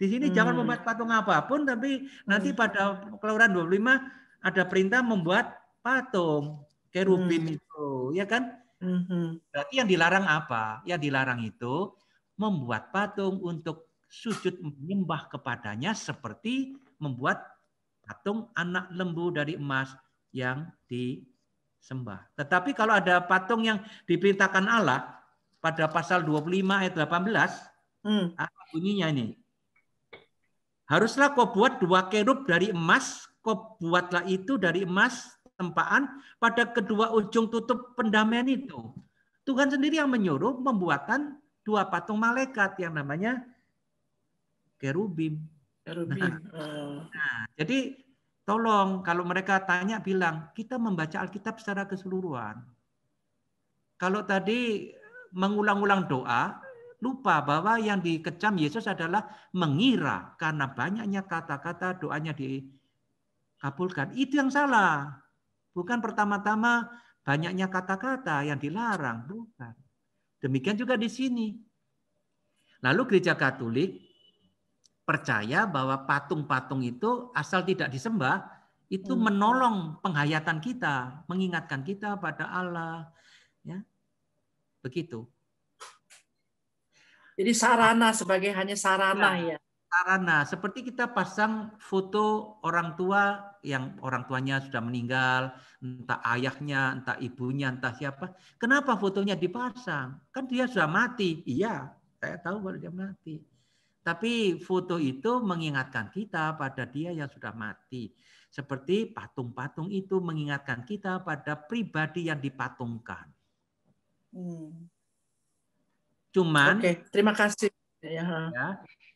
Di sini hmm. jangan membuat patung apapun, tapi nanti hmm. pada keluaran 25 ada perintah membuat patung kerubim hmm. itu, ya kan? Hmm. Berarti yang dilarang apa? Ya dilarang itu membuat patung untuk sujud menyembah kepadanya seperti membuat patung anak lembu dari emas yang di sembah. Tetapi kalau ada patung yang diperintahkan Allah pada pasal 25 ayat 18, hmm. apa bunyinya ini? Haruslah kau buat dua kerub dari emas, kau buatlah itu dari emas tempaan pada kedua ujung tutup pendamaian itu. Tuhan sendiri yang menyuruh membuatkan dua patung malaikat yang namanya kerubim. Nah, oh. nah, jadi Tolong kalau mereka tanya bilang, kita membaca Alkitab secara keseluruhan. Kalau tadi mengulang-ulang doa, lupa bahwa yang dikecam Yesus adalah mengira karena banyaknya kata-kata doanya dikabulkan. Itu yang salah. Bukan pertama-tama banyaknya kata-kata yang dilarang, bukan. Demikian juga di sini. Lalu gereja Katolik percaya bahwa patung-patung itu asal tidak disembah itu hmm. menolong penghayatan kita, mengingatkan kita pada Allah, ya. Begitu. Jadi sarana sebagai hanya sarana iya, ya. Sarana, seperti kita pasang foto orang tua yang orang tuanya sudah meninggal, entah ayahnya, entah ibunya, entah siapa. Kenapa fotonya dipasang? Kan dia sudah mati. Iya, saya tahu kalau dia mati. Tapi foto itu mengingatkan kita pada dia yang sudah mati. Seperti patung-patung itu mengingatkan kita pada pribadi yang dipatungkan. Hmm. Cuman, okay. terima kasih. Ya, ya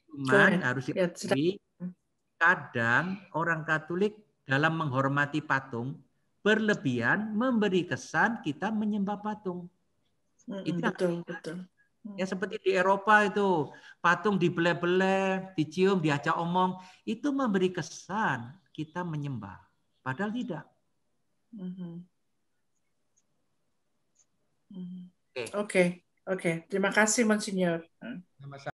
cuman so, harus ya, dipahami, kadang orang Katolik dalam menghormati patung berlebihan memberi kesan kita menyembah patung. Hmm, itu betul, betul Ya seperti di Eropa itu patung dibele-bele, dicium, diajak omong, itu memberi kesan kita menyembah. Padahal tidak. Hmm. Hmm. Oke, okay. oke, terima kasih, Monsignor.